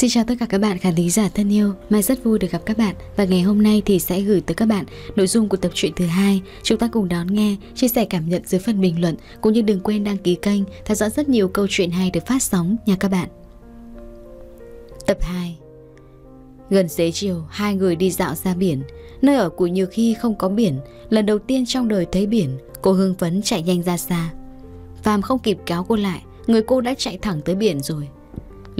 Xin chào tất cả các bạn khán thính giả thân yêu, Mai rất vui được gặp các bạn và ngày hôm nay thì sẽ gửi tới các bạn nội dung của tập truyện thứ hai. Chúng ta cùng đón nghe, chia sẻ cảm nhận dưới phần bình luận cũng như đừng quên đăng ký kênh theo dõi rất nhiều câu chuyện hay được phát sóng nha các bạn. Tập 2 Gần xế chiều, hai người đi dạo ra biển. Nơi ở của nhiều Khi không có biển, lần đầu tiên trong đời thấy biển, cô hưng phấn chạy nhanh ra xa. Phàm không kịp kéo cô lại, người cô đã chạy thẳng tới biển rồi.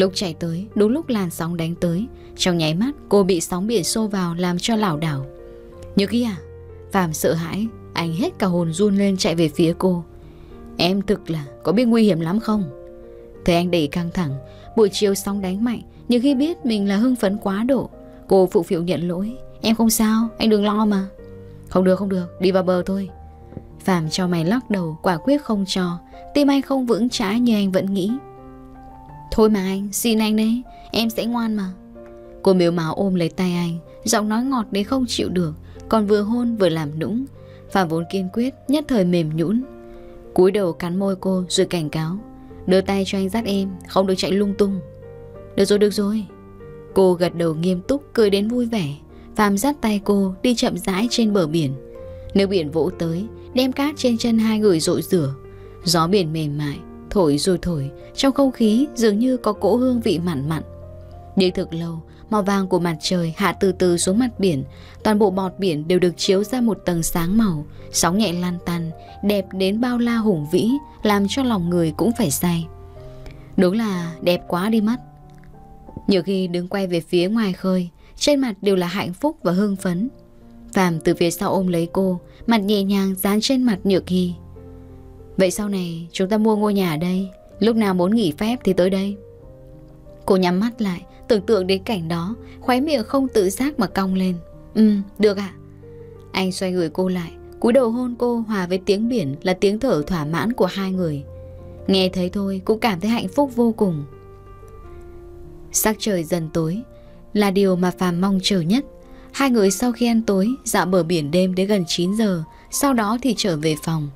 Lúc chạy tới, đúng lúc làn sóng đánh tới, trong nháy mắt cô bị sóng biển xô vào làm cho lảo đảo. Như kia, à? Phạm sợ hãi, anh hết cả hồn run lên chạy về phía cô. Em thực là có biết nguy hiểm lắm không? thế anh đẩy căng thẳng, buổi chiều sóng đánh mạnh, nhưng khi biết mình là hưng phấn quá độ, cô phụ phịu nhận lỗi. Em không sao, anh đừng lo mà. Không được, không được, đi vào bờ thôi. Phạm cho mày lắc đầu, quả quyết không cho, tim anh không vững chãi như anh vẫn nghĩ. Thôi mà anh, xin anh đấy, em sẽ ngoan mà Cô miếu máu ôm lấy tay anh Giọng nói ngọt đến không chịu được Còn vừa hôn vừa làm nũng Phạm vốn kiên quyết, nhất thời mềm nhũn cúi đầu cắn môi cô rồi cảnh cáo Đưa tay cho anh dắt em, không được chạy lung tung Được rồi, được rồi Cô gật đầu nghiêm túc, cười đến vui vẻ Phạm dắt tay cô đi chậm rãi trên bờ biển Nước biển vỗ tới Đem cát trên chân hai người rội rửa Gió biển mềm mại Thổi rồi thổi, trong không khí dường như có cỗ hương vị mặn mặn. Đi thực lâu, màu vàng của mặt trời hạ từ từ xuống mặt biển, toàn bộ bọt biển đều được chiếu ra một tầng sáng màu, sóng nhẹ lan tan, đẹp đến bao la hùng vĩ, làm cho lòng người cũng phải say. Đúng là đẹp quá đi mất. Nhiều khi đứng quay về phía ngoài khơi, trên mặt đều là hạnh phúc và hưng phấn. Phàm từ phía sau ôm lấy cô, mặt nhẹ nhàng dán trên mặt Nhược Hy. Vậy sau này chúng ta mua ngôi nhà ở đây Lúc nào muốn nghỉ phép thì tới đây Cô nhắm mắt lại Tưởng tượng đến cảnh đó Khóe miệng không tự giác mà cong lên Ừ được ạ Anh xoay người cô lại cúi đầu hôn cô hòa với tiếng biển Là tiếng thở thỏa mãn của hai người Nghe thấy thôi cũng cảm thấy hạnh phúc vô cùng Sắc trời dần tối Là điều mà Phàm mong chờ nhất Hai người sau khi ăn tối Dạo bờ biển đêm đến gần 9 giờ Sau đó thì trở về phòng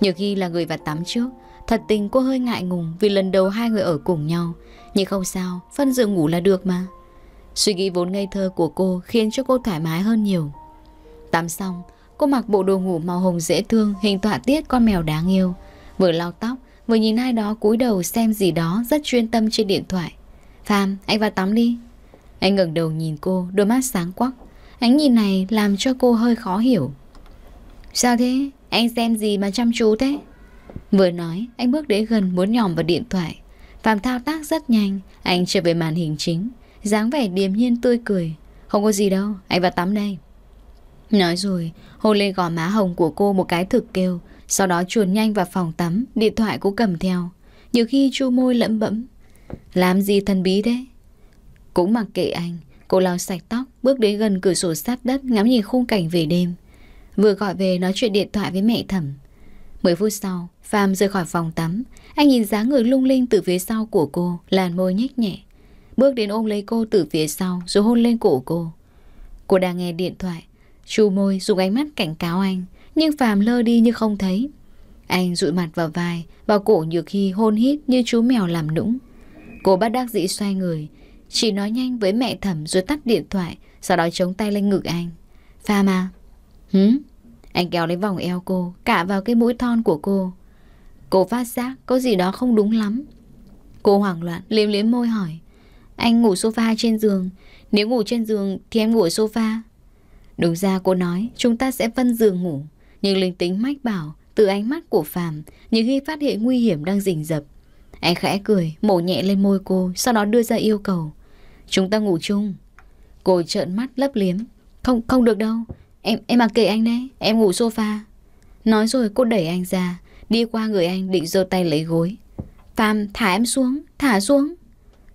Nhờ khi là người vào tắm trước Thật tình cô hơi ngại ngùng Vì lần đầu hai người ở cùng nhau Nhưng không sao, phân giường ngủ là được mà Suy nghĩ vốn ngây thơ của cô Khiến cho cô thoải mái hơn nhiều Tắm xong, cô mặc bộ đồ ngủ màu hồng dễ thương Hình họa tiết con mèo đáng yêu Vừa lau tóc, vừa nhìn ai đó cúi đầu xem gì đó Rất chuyên tâm trên điện thoại Phàm, anh vào tắm đi Anh ngẩng đầu nhìn cô, đôi mắt sáng quắc Ánh nhìn này làm cho cô hơi khó hiểu Sao thế? Anh xem gì mà chăm chú thế Vừa nói anh bước đến gần muốn nhòm vào điện thoại Phạm thao tác rất nhanh Anh trở về màn hình chính dáng vẻ điềm nhiên tươi cười Không có gì đâu anh vào tắm đây Nói rồi hôn lên gò má hồng của cô một cái thực kêu Sau đó chuồn nhanh vào phòng tắm Điện thoại cũng cầm theo Nhiều khi chu môi lẫm bẫm Làm gì thần bí thế Cũng mặc kệ anh Cô lau sạch tóc Bước đến gần cửa sổ sát đất Ngắm nhìn khung cảnh về đêm Vừa gọi về nói chuyện điện thoại với mẹ thẩm mười phút sau, phàm rời khỏi phòng tắm Anh nhìn dáng người lung linh từ phía sau của cô Làn môi nhếch nhẹ Bước đến ôm lấy cô từ phía sau Rồi hôn lên cổ cô Cô đang nghe điện thoại Chu môi dùng ánh mắt cảnh cáo anh Nhưng phàm lơ đi như không thấy Anh dụi mặt vào vai Vào cổ nhược khi hôn hít như chú mèo làm nũng Cô bắt đắc dĩ xoay người Chỉ nói nhanh với mẹ thẩm rồi tắt điện thoại Sau đó chống tay lên ngực anh Phạm à Hứ? Anh kéo lấy vòng eo cô, cả vào cái mũi thon của cô. Cô phát giác có gì đó không đúng lắm. Cô hoảng loạn, liếm liếm môi hỏi. Anh ngủ sofa trên giường, nếu ngủ trên giường thì em ngủ ở sofa. Đúng ra cô nói chúng ta sẽ phân giường ngủ, nhưng linh tính mách bảo từ ánh mắt của Phạm những khi phát hiện nguy hiểm đang rình rập. Anh khẽ cười, mổ nhẹ lên môi cô, sau đó đưa ra yêu cầu. Chúng ta ngủ chung. Cô trợn mắt lấp liếm. Không, không được đâu. Em em mặc kệ anh đấy, em ngủ sofa. Nói rồi cô đẩy anh ra, đi qua người anh định giơ tay lấy gối. Phạm thả em xuống, thả xuống.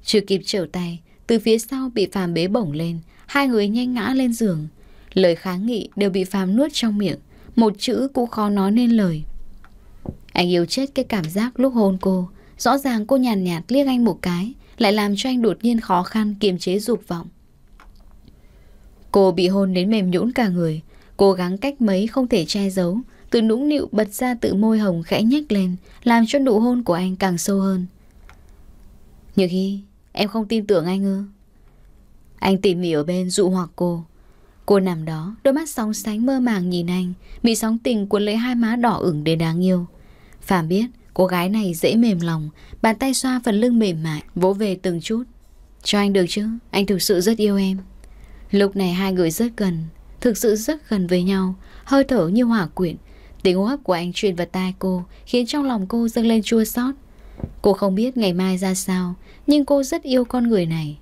Chưa kịp trở tay, từ phía sau bị Phạm bế bổng lên, hai người nhanh ngã lên giường. Lời kháng nghị đều bị Phạm nuốt trong miệng, một chữ cũng khó nói nên lời. Anh yêu chết cái cảm giác lúc hôn cô, rõ ràng cô nhàn nhạt, nhạt liếc anh một cái, lại làm cho anh đột nhiên khó khăn kiềm chế dục vọng. Cô bị hôn đến mềm nhũn cả người, cố gắng cách mấy không thể che giấu, từ nũng nịu bật ra tự môi hồng khẽ nhếch lên, làm cho nụ hôn của anh càng sâu hơn. Nhược khi em không tin tưởng anh ư? Anh tỉ mỉ ở bên dụ hoặc cô. Cô nằm đó, đôi mắt sóng sánh mơ màng nhìn anh, bị sóng tình cuốn lấy hai má đỏ ửng đến đáng yêu. Phạm biết, cô gái này dễ mềm lòng, bàn tay xoa phần lưng mềm mại, vỗ về từng chút. Cho anh được chứ, anh thực sự rất yêu em. Lúc này hai người rất gần, thực sự rất gần với nhau, hơi thở như hỏa quyện. Tiếng hô hấp của anh truyền vào tai cô, khiến trong lòng cô dâng lên chua xót. Cô không biết ngày mai ra sao, nhưng cô rất yêu con người này.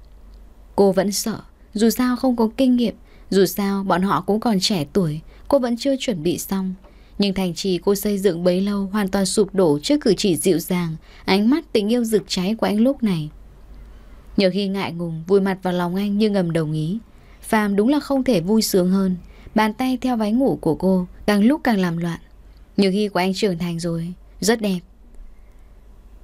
Cô vẫn sợ, dù sao không có kinh nghiệm, dù sao bọn họ cũng còn trẻ tuổi, cô vẫn chưa chuẩn bị xong. Nhưng thành trì cô xây dựng bấy lâu hoàn toàn sụp đổ trước cử chỉ dịu dàng, ánh mắt tình yêu rực cháy của anh lúc này. Nhờ khi ngại ngùng, vui mặt vào lòng anh như ngầm đồng ý. Phàm đúng là không thể vui sướng hơn Bàn tay theo váy ngủ của cô Càng lúc càng làm loạn Nhược hy của anh trưởng thành rồi Rất đẹp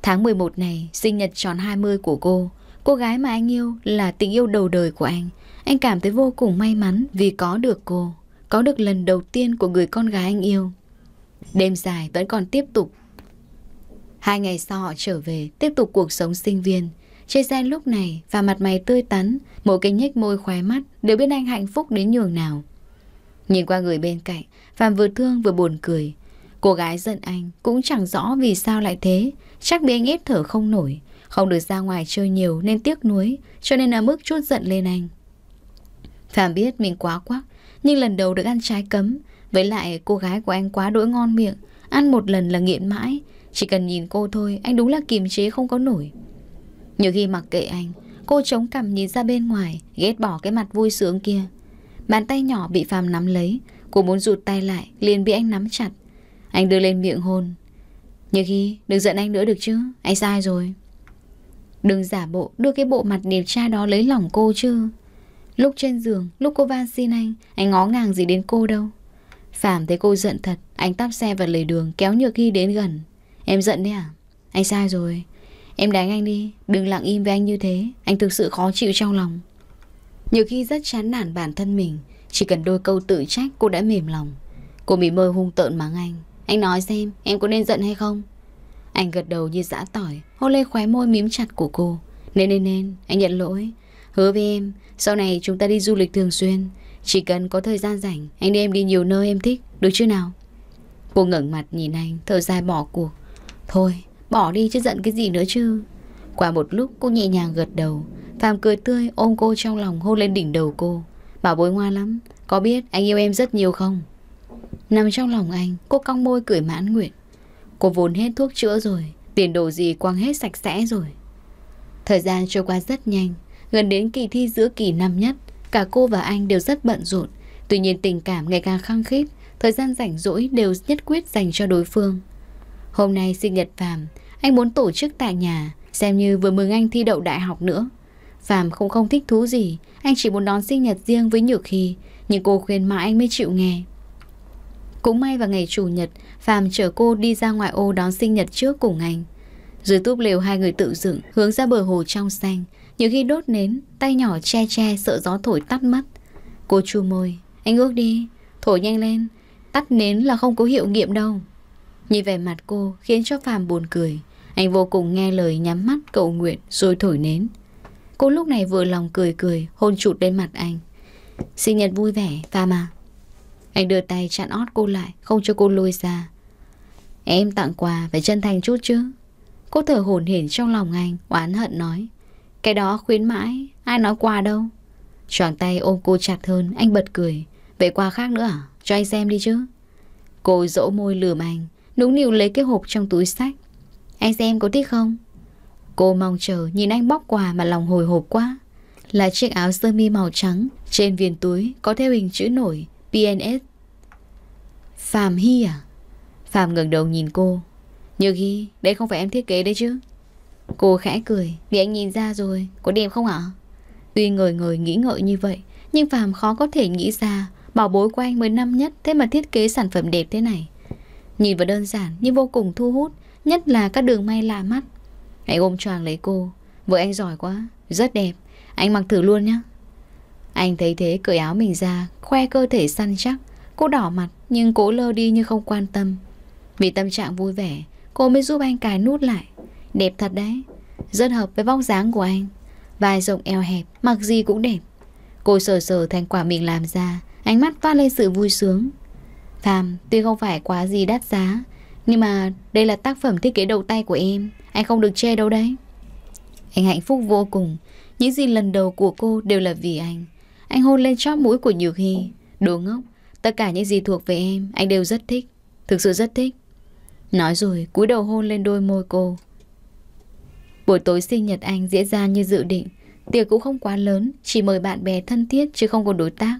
Tháng 11 này Sinh nhật tròn 20 của cô Cô gái mà anh yêu là tình yêu đầu đời của anh Anh cảm thấy vô cùng may mắn Vì có được cô Có được lần đầu tiên của người con gái anh yêu Đêm dài vẫn còn tiếp tục Hai ngày sau họ trở về Tiếp tục cuộc sống sinh viên Chia xe lúc này và mặt mày tươi tắn, mỗi cái nhếch môi khoái mắt đều biết anh hạnh phúc đến nhường nào. Nhìn qua người bên cạnh, Phạm vừa thương vừa buồn cười. Cô gái giận anh cũng chẳng rõ vì sao lại thế, chắc bị anh ép thở không nổi, không được ra ngoài chơi nhiều nên tiếc nuối, cho nên là mức chút giận lên anh. Phạm biết mình quá quắc, nhưng lần đầu được ăn trái cấm, với lại cô gái của anh quá đỗi ngon miệng, ăn một lần là nghiện mãi, chỉ cần nhìn cô thôi anh đúng là kiềm chế không có nổi. Nhiều khi mặc kệ anh Cô chống cằm nhìn ra bên ngoài Ghét bỏ cái mặt vui sướng kia Bàn tay nhỏ bị Phạm nắm lấy Cô muốn rụt tay lại liền bị anh nắm chặt Anh đưa lên miệng hôn Nhiều khi đừng giận anh nữa được chứ Anh sai rồi Đừng giả bộ đưa cái bộ mặt điều tra đó lấy lòng cô chứ Lúc trên giường Lúc cô van xin anh Anh ngó ngàng gì đến cô đâu Phạm thấy cô giận thật Anh tắp xe vào lề đường kéo nhược ghi đến gần Em giận đấy à Anh sai rồi Em đánh anh đi Đừng lặng im với anh như thế Anh thực sự khó chịu trong lòng Nhiều khi rất chán nản bản thân mình Chỉ cần đôi câu tự trách cô đã mềm lòng Cô bị mơ hung tợn mắng anh Anh nói xem em có nên giận hay không Anh gật đầu như dã tỏi Hôn lên khóe môi miếm chặt của cô Nên nên nên anh nhận lỗi Hứa với em Sau này chúng ta đi du lịch thường xuyên Chỉ cần có thời gian rảnh Anh đưa em đi nhiều nơi em thích Được chưa nào Cô ngẩng mặt nhìn anh Thở dài bỏ cuộc Thôi Bỏ đi chứ giận cái gì nữa chứ Qua một lúc cô nhẹ nhàng gật đầu Phạm cười tươi ôm cô trong lòng hôn lên đỉnh đầu cô Bảo bối ngoan lắm Có biết anh yêu em rất nhiều không Nằm trong lòng anh Cô cong môi cười mãn nguyện Cô vốn hết thuốc chữa rồi Tiền đồ gì quăng hết sạch sẽ rồi Thời gian trôi qua rất nhanh Gần đến kỳ thi giữa kỳ năm nhất Cả cô và anh đều rất bận rộn Tuy nhiên tình cảm ngày càng khăng khít Thời gian rảnh rỗi đều nhất quyết dành cho đối phương Hôm nay sinh nhật Phạm anh muốn tổ chức tại nhà, xem như vừa mừng anh thi đậu đại học nữa. Phạm không không thích thú gì, anh chỉ muốn đón sinh nhật riêng với Nhược khi, nhưng cô khuyên mãi anh mới chịu nghe. Cũng may vào ngày Chủ nhật, Phạm chở cô đi ra ngoài ô đón sinh nhật trước cùng anh. Dưới túp lều hai người tự dựng, hướng ra bờ hồ trong xanh. Nhược khi đốt nến, tay nhỏ che che sợ gió thổi tắt mắt. Cô chu môi, anh ước đi, thổi nhanh lên, tắt nến là không có hiệu nghiệm đâu. Nhìn vẻ mặt cô khiến cho Phạm buồn cười. Anh vô cùng nghe lời nhắm mắt cầu nguyện rồi thổi nến. Cô lúc này vừa lòng cười cười, hôn chụt lên mặt anh. Sinh nhật vui vẻ, pha mà Anh đưa tay chặn ót cô lại, không cho cô lôi ra. Em tặng quà, phải chân thành chút chứ. Cô thở hổn hển trong lòng anh, oán hận nói. Cái đó khuyến mãi, ai nói quà đâu. Choàng tay ôm cô chặt hơn, anh bật cười. Vậy quà khác nữa à? Cho anh xem đi chứ. Cô dỗ môi lườm anh, nũng nịu lấy cái hộp trong túi sách. Anh xem có thích không? Cô mong chờ nhìn anh bóc quà mà lòng hồi hộp quá. Là chiếc áo sơ mi màu trắng, trên viền túi có theo hình chữ nổi PNS. Phạm Hy à? Phạm ngẩng đầu nhìn cô. Như ghi đây không phải em thiết kế đấy chứ? Cô khẽ cười, vì anh nhìn ra rồi, có đẹp không ạ? Tuy người người nghĩ ngợi như vậy, nhưng Phạm khó có thể nghĩ ra bảo bối của anh mới năm nhất thế mà thiết kế sản phẩm đẹp thế này. Nhìn vào đơn giản nhưng vô cùng thu hút Nhất là các đường may lạ mắt Anh ôm choàng lấy cô Vợ anh giỏi quá, rất đẹp Anh mặc thử luôn nhé Anh thấy thế cởi áo mình ra Khoe cơ thể săn chắc Cô đỏ mặt nhưng cố lơ đi như không quan tâm Vì tâm trạng vui vẻ Cô mới giúp anh cài nút lại Đẹp thật đấy Rất hợp với vóc dáng của anh Vai rộng eo hẹp, mặc gì cũng đẹp Cô sờ sờ thành quả mình làm ra Ánh mắt toát lên sự vui sướng Phàm tuy không phải quá gì đắt giá nhưng mà đây là tác phẩm thiết kế đầu tay của em Anh không được che đâu đấy Anh hạnh phúc vô cùng Những gì lần đầu của cô đều là vì anh Anh hôn lên chóp mũi của Nhược Hy Đồ ngốc Tất cả những gì thuộc về em Anh đều rất thích Thực sự rất thích Nói rồi cúi đầu hôn lên đôi môi cô Buổi tối sinh nhật anh diễn ra như dự định Tiệc cũng không quá lớn Chỉ mời bạn bè thân thiết chứ không có đối tác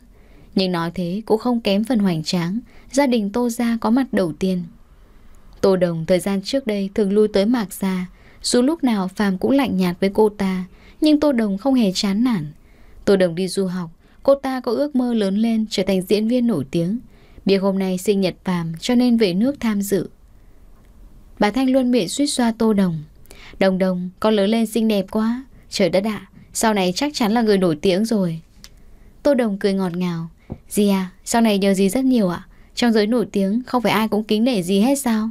Nhưng nói thế cũng không kém phần hoành tráng Gia đình tô ra có mặt đầu tiên Tô Đồng thời gian trước đây thường lui tới Mạc Gia, dù lúc nào Phạm cũng lạnh nhạt với cô ta, nhưng Tô Đồng không hề chán nản. Tô Đồng đi du học, cô ta có ước mơ lớn lên trở thành diễn viên nổi tiếng. Biết hôm nay sinh nhật Phạm, cho nên về nước tham dự. Bà Thanh luôn miệng suýt xoa Tô Đồng. Đồng đồng, con lớn lên xinh đẹp quá. Trời đất ạ, sau này chắc chắn là người nổi tiếng rồi. Tô Đồng cười ngọt ngào. Dì à, sau này nhờ dì rất nhiều ạ. Trong giới nổi tiếng không phải ai cũng kính nể dì hết sao?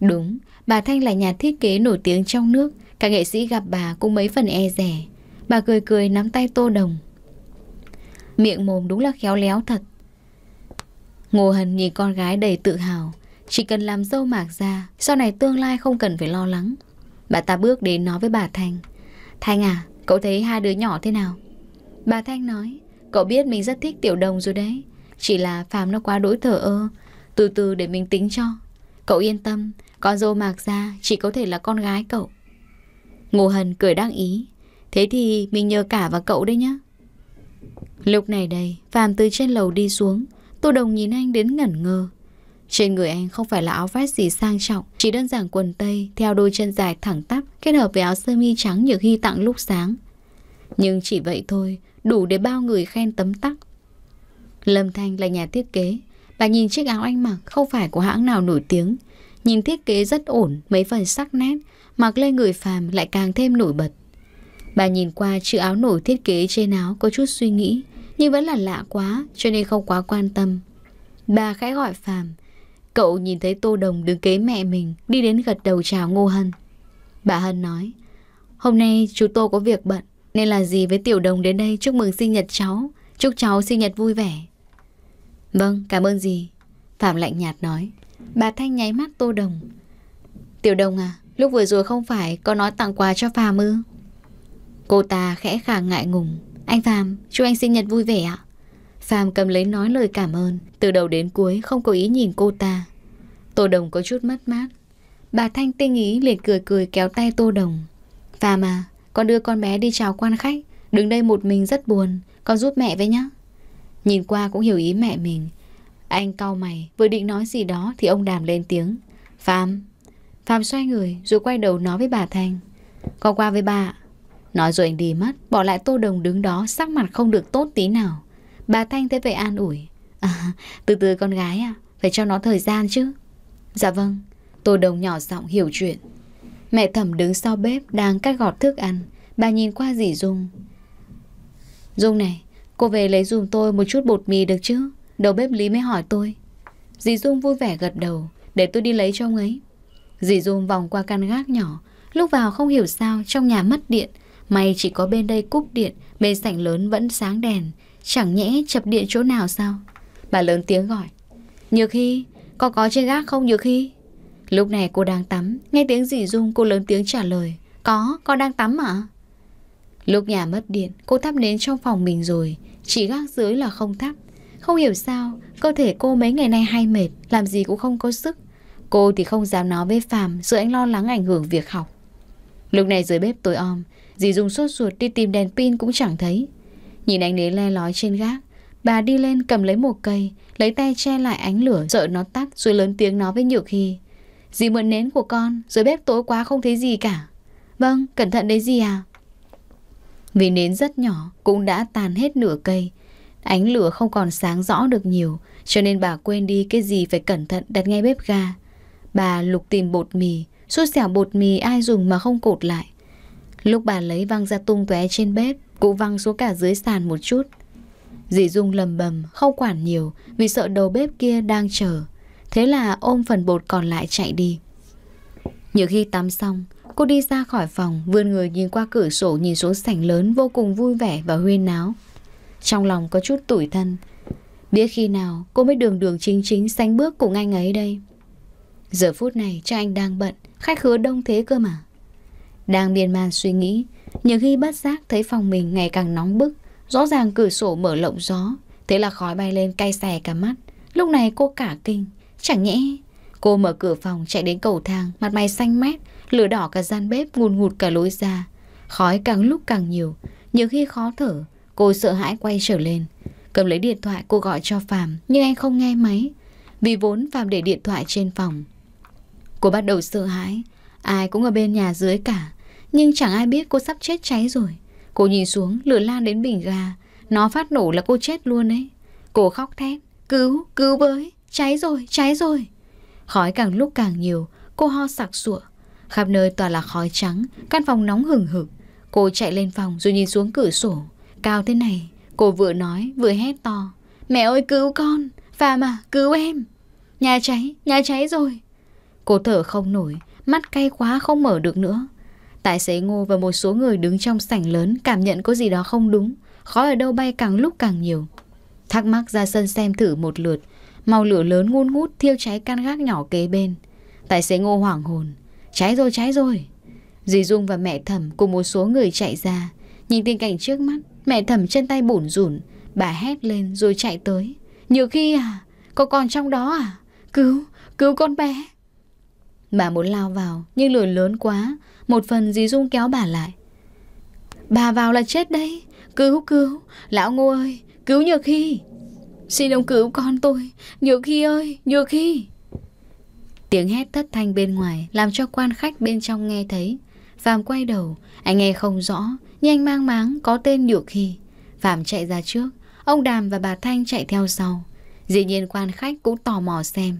Đúng, bà Thanh là nhà thiết kế nổi tiếng trong nước, cả nghệ sĩ gặp bà cũng mấy phần e rẻ. Bà cười cười nắm tay Tô Đồng. Miệng mồm đúng là khéo léo thật. Ngô Hân nhìn con gái đầy tự hào, chỉ cần làm dâu mạc ra, sau này tương lai không cần phải lo lắng. Bà ta bước đến nói với bà Thanh. Thanh à, cậu thấy hai đứa nhỏ thế nào? Bà Thanh nói, cậu biết mình rất thích tiểu đồng rồi đấy. Chỉ là phàm nó quá đối thở ơ, từ từ để mình tính cho. Cậu yên tâm, con dâu mạc ra Chỉ có thể là con gái cậu Ngô Hân cười đắc ý Thế thì mình nhờ cả vào cậu đấy nhá Lúc này đây Phạm từ trên lầu đi xuống Tô Đồng nhìn anh đến ngẩn ngơ Trên người anh không phải là áo vest gì sang trọng Chỉ đơn giản quần tây Theo đôi chân dài thẳng tắp Kết hợp với áo sơ mi trắng như khi tặng lúc sáng Nhưng chỉ vậy thôi Đủ để bao người khen tấm tắc Lâm Thanh là nhà thiết kế Bà nhìn chiếc áo anh mặc không phải của hãng nào nổi tiếng Nhìn thiết kế rất ổn, mấy phần sắc nét, mặc lên người phàm lại càng thêm nổi bật. Bà nhìn qua chữ áo nổi thiết kế trên áo có chút suy nghĩ, nhưng vẫn là lạ quá cho nên không quá quan tâm. Bà khẽ gọi phàm. Cậu nhìn thấy Tô Đồng đứng kế mẹ mình, đi đến gật đầu chào Ngô Hân. Bà Hân nói, hôm nay chú Tô có việc bận, nên là gì với Tiểu Đồng đến đây chúc mừng sinh nhật cháu, chúc cháu sinh nhật vui vẻ. Vâng, cảm ơn gì. Phạm lạnh nhạt nói. Bà Thanh nháy mắt Tô Đồng Tiểu Đồng à Lúc vừa rồi không phải có nói tặng quà cho Phạm ư Cô ta khẽ khàng ngại ngùng Anh Phạm chúc anh sinh nhật vui vẻ ạ Phạm cầm lấy nói lời cảm ơn Từ đầu đến cuối không có ý nhìn cô ta Tô Đồng có chút mất mát Bà Thanh tinh ý liền cười cười kéo tay Tô Đồng Phạm à Con đưa con bé đi chào quan khách Đứng đây một mình rất buồn Con giúp mẹ với nhá Nhìn qua cũng hiểu ý mẹ mình anh cau mày, vừa định nói gì đó thì ông Đàm lên tiếng. Phạm. Phạm xoay người rồi quay đầu nói với bà Thanh. Con qua với bà Nói rồi anh đi mất, bỏ lại Tô Đồng đứng đó sắc mặt không được tốt tí nào. Bà Thanh thế vậy an ủi. À, từ từ con gái à, phải cho nó thời gian chứ. Dạ vâng. Tô Đồng nhỏ giọng hiểu chuyện. Mẹ thẩm đứng sau bếp đang cắt gọt thức ăn. Bà nhìn qua dì Dung. Dung này, cô về lấy dùm tôi một chút bột mì được chứ? Đầu bếp Lý mới hỏi tôi Dì Dung vui vẻ gật đầu Để tôi đi lấy cho ông ấy Dì Dung vòng qua căn gác nhỏ Lúc vào không hiểu sao trong nhà mất điện May chỉ có bên đây cúp điện Bên sảnh lớn vẫn sáng đèn Chẳng nhẽ chập điện chỗ nào sao Bà lớn tiếng gọi Nhược Hy, có có trên gác không Nhược Hy Lúc này cô đang tắm Nghe tiếng dì Dung cô lớn tiếng trả lời Có, con đang tắm mà Lúc nhà mất điện, cô thắp nến trong phòng mình rồi Chỉ gác dưới là không thắp không hiểu sao, cơ thể cô mấy ngày nay hay mệt, làm gì cũng không có sức. Cô thì không dám nói với Phạm, sợ anh lo lắng ảnh hưởng việc học. Lúc này dưới bếp tối om, dì dùng sốt ruột đi tìm đèn pin cũng chẳng thấy. Nhìn anh nến le lói trên gác, bà đi lên cầm lấy một cây, lấy tay che lại ánh lửa sợ nó tắt rồi lớn tiếng nói với Nhược Hy. Dì mượn nến của con, dưới bếp tối quá không thấy gì cả. Vâng, cẩn thận đấy dì à. Vì nến rất nhỏ, cũng đã tàn hết nửa cây, Ánh lửa không còn sáng rõ được nhiều, cho nên bà quên đi cái gì phải cẩn thận đặt ngay bếp ga. Bà lục tìm bột mì, xui xẻo bột mì ai dùng mà không cột lại. Lúc bà lấy văng ra tung tóe trên bếp, cụ văng xuống cả dưới sàn một chút. Dì Dung lầm bầm, không quản nhiều vì sợ đầu bếp kia đang chờ. Thế là ôm phần bột còn lại chạy đi. Nhiều khi tắm xong, cô đi ra khỏi phòng, vươn người nhìn qua cửa sổ nhìn xuống sảnh lớn vô cùng vui vẻ và huyên náo. Trong lòng có chút tủi thân Biết khi nào cô mới đường đường chính chính xanh bước cùng anh ấy đây Giờ phút này cho anh đang bận Khách khứa đông thế cơ mà Đang miên man suy nghĩ Nhưng khi bất giác thấy phòng mình ngày càng nóng bức Rõ ràng cửa sổ mở lộng gió Thế là khói bay lên cay xè cả mắt Lúc này cô cả kinh Chẳng nhẽ Cô mở cửa phòng chạy đến cầu thang Mặt mày xanh mét Lửa đỏ cả gian bếp ngùn ngụt cả lối ra Khói càng lúc càng nhiều Nhiều khi khó thở Cô sợ hãi quay trở lên Cầm lấy điện thoại cô gọi cho Phạm Nhưng anh không nghe máy Vì vốn Phạm để điện thoại trên phòng Cô bắt đầu sợ hãi Ai cũng ở bên nhà dưới cả Nhưng chẳng ai biết cô sắp chết cháy rồi Cô nhìn xuống lửa lan đến bình ga Nó phát nổ là cô chết luôn đấy Cô khóc thét Cứu, cứu với, cháy rồi, cháy rồi Khói càng lúc càng nhiều Cô ho sặc sụa Khắp nơi toàn là khói trắng Căn phòng nóng hừng hực Cô chạy lên phòng rồi nhìn xuống cửa sổ Cao thế này, cô vừa nói vừa hét to. Mẹ ơi cứu con, Phạm mà cứu em. Nhà cháy, nhà cháy rồi. Cô thở không nổi, mắt cay quá không mở được nữa. Tài xế Ngô và một số người đứng trong sảnh lớn cảm nhận có gì đó không đúng, khói ở đâu bay càng lúc càng nhiều. Thắc mắc ra sân xem thử một lượt, màu lửa lớn ngun ngút thiêu cháy căn gác nhỏ kế bên. Tài xế Ngô hoảng hồn, cháy rồi cháy rồi. Dì Dung và mẹ thẩm cùng một số người chạy ra, nhìn tình cảnh trước mắt, Mẹ thầm chân tay bủn rủn Bà hét lên rồi chạy tới Nhiều khi à Có còn trong đó à Cứu Cứu con bé Bà muốn lao vào Nhưng lửa lớn quá Một phần dì Dung kéo bà lại Bà vào là chết đấy Cứu cứu Lão Ngô ơi Cứu nhiều khi, Xin ông cứu con tôi nhiều khi ơi nhiều khi. Tiếng hét thất thanh bên ngoài Làm cho quan khách bên trong nghe thấy Phàm quay đầu Anh nghe không rõ nhưng anh mang máng có tên Nhược Khi. Phạm chạy ra trước, ông Đàm và bà Thanh chạy theo sau. Dĩ nhiên quan khách cũng tò mò xem.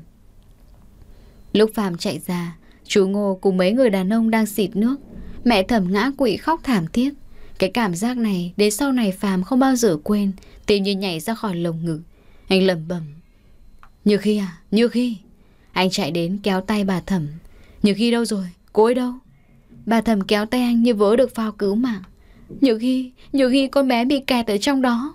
Lúc Phạm chạy ra, chú Ngô cùng mấy người đàn ông đang xịt nước. Mẹ thẩm ngã quỵ khóc thảm thiết. Cái cảm giác này đến sau này Phạm không bao giờ quên, tim như nhảy ra khỏi lồng ngực. Anh lầm bầm. Như khi à? Như khi? Anh chạy đến kéo tay bà thẩm. Như khi đâu rồi? Cô ấy đâu? Bà Thẩm kéo tay anh như vỡ được phao cứu mạng nhiều khi, nhiều khi con bé bị kẹt ở trong đó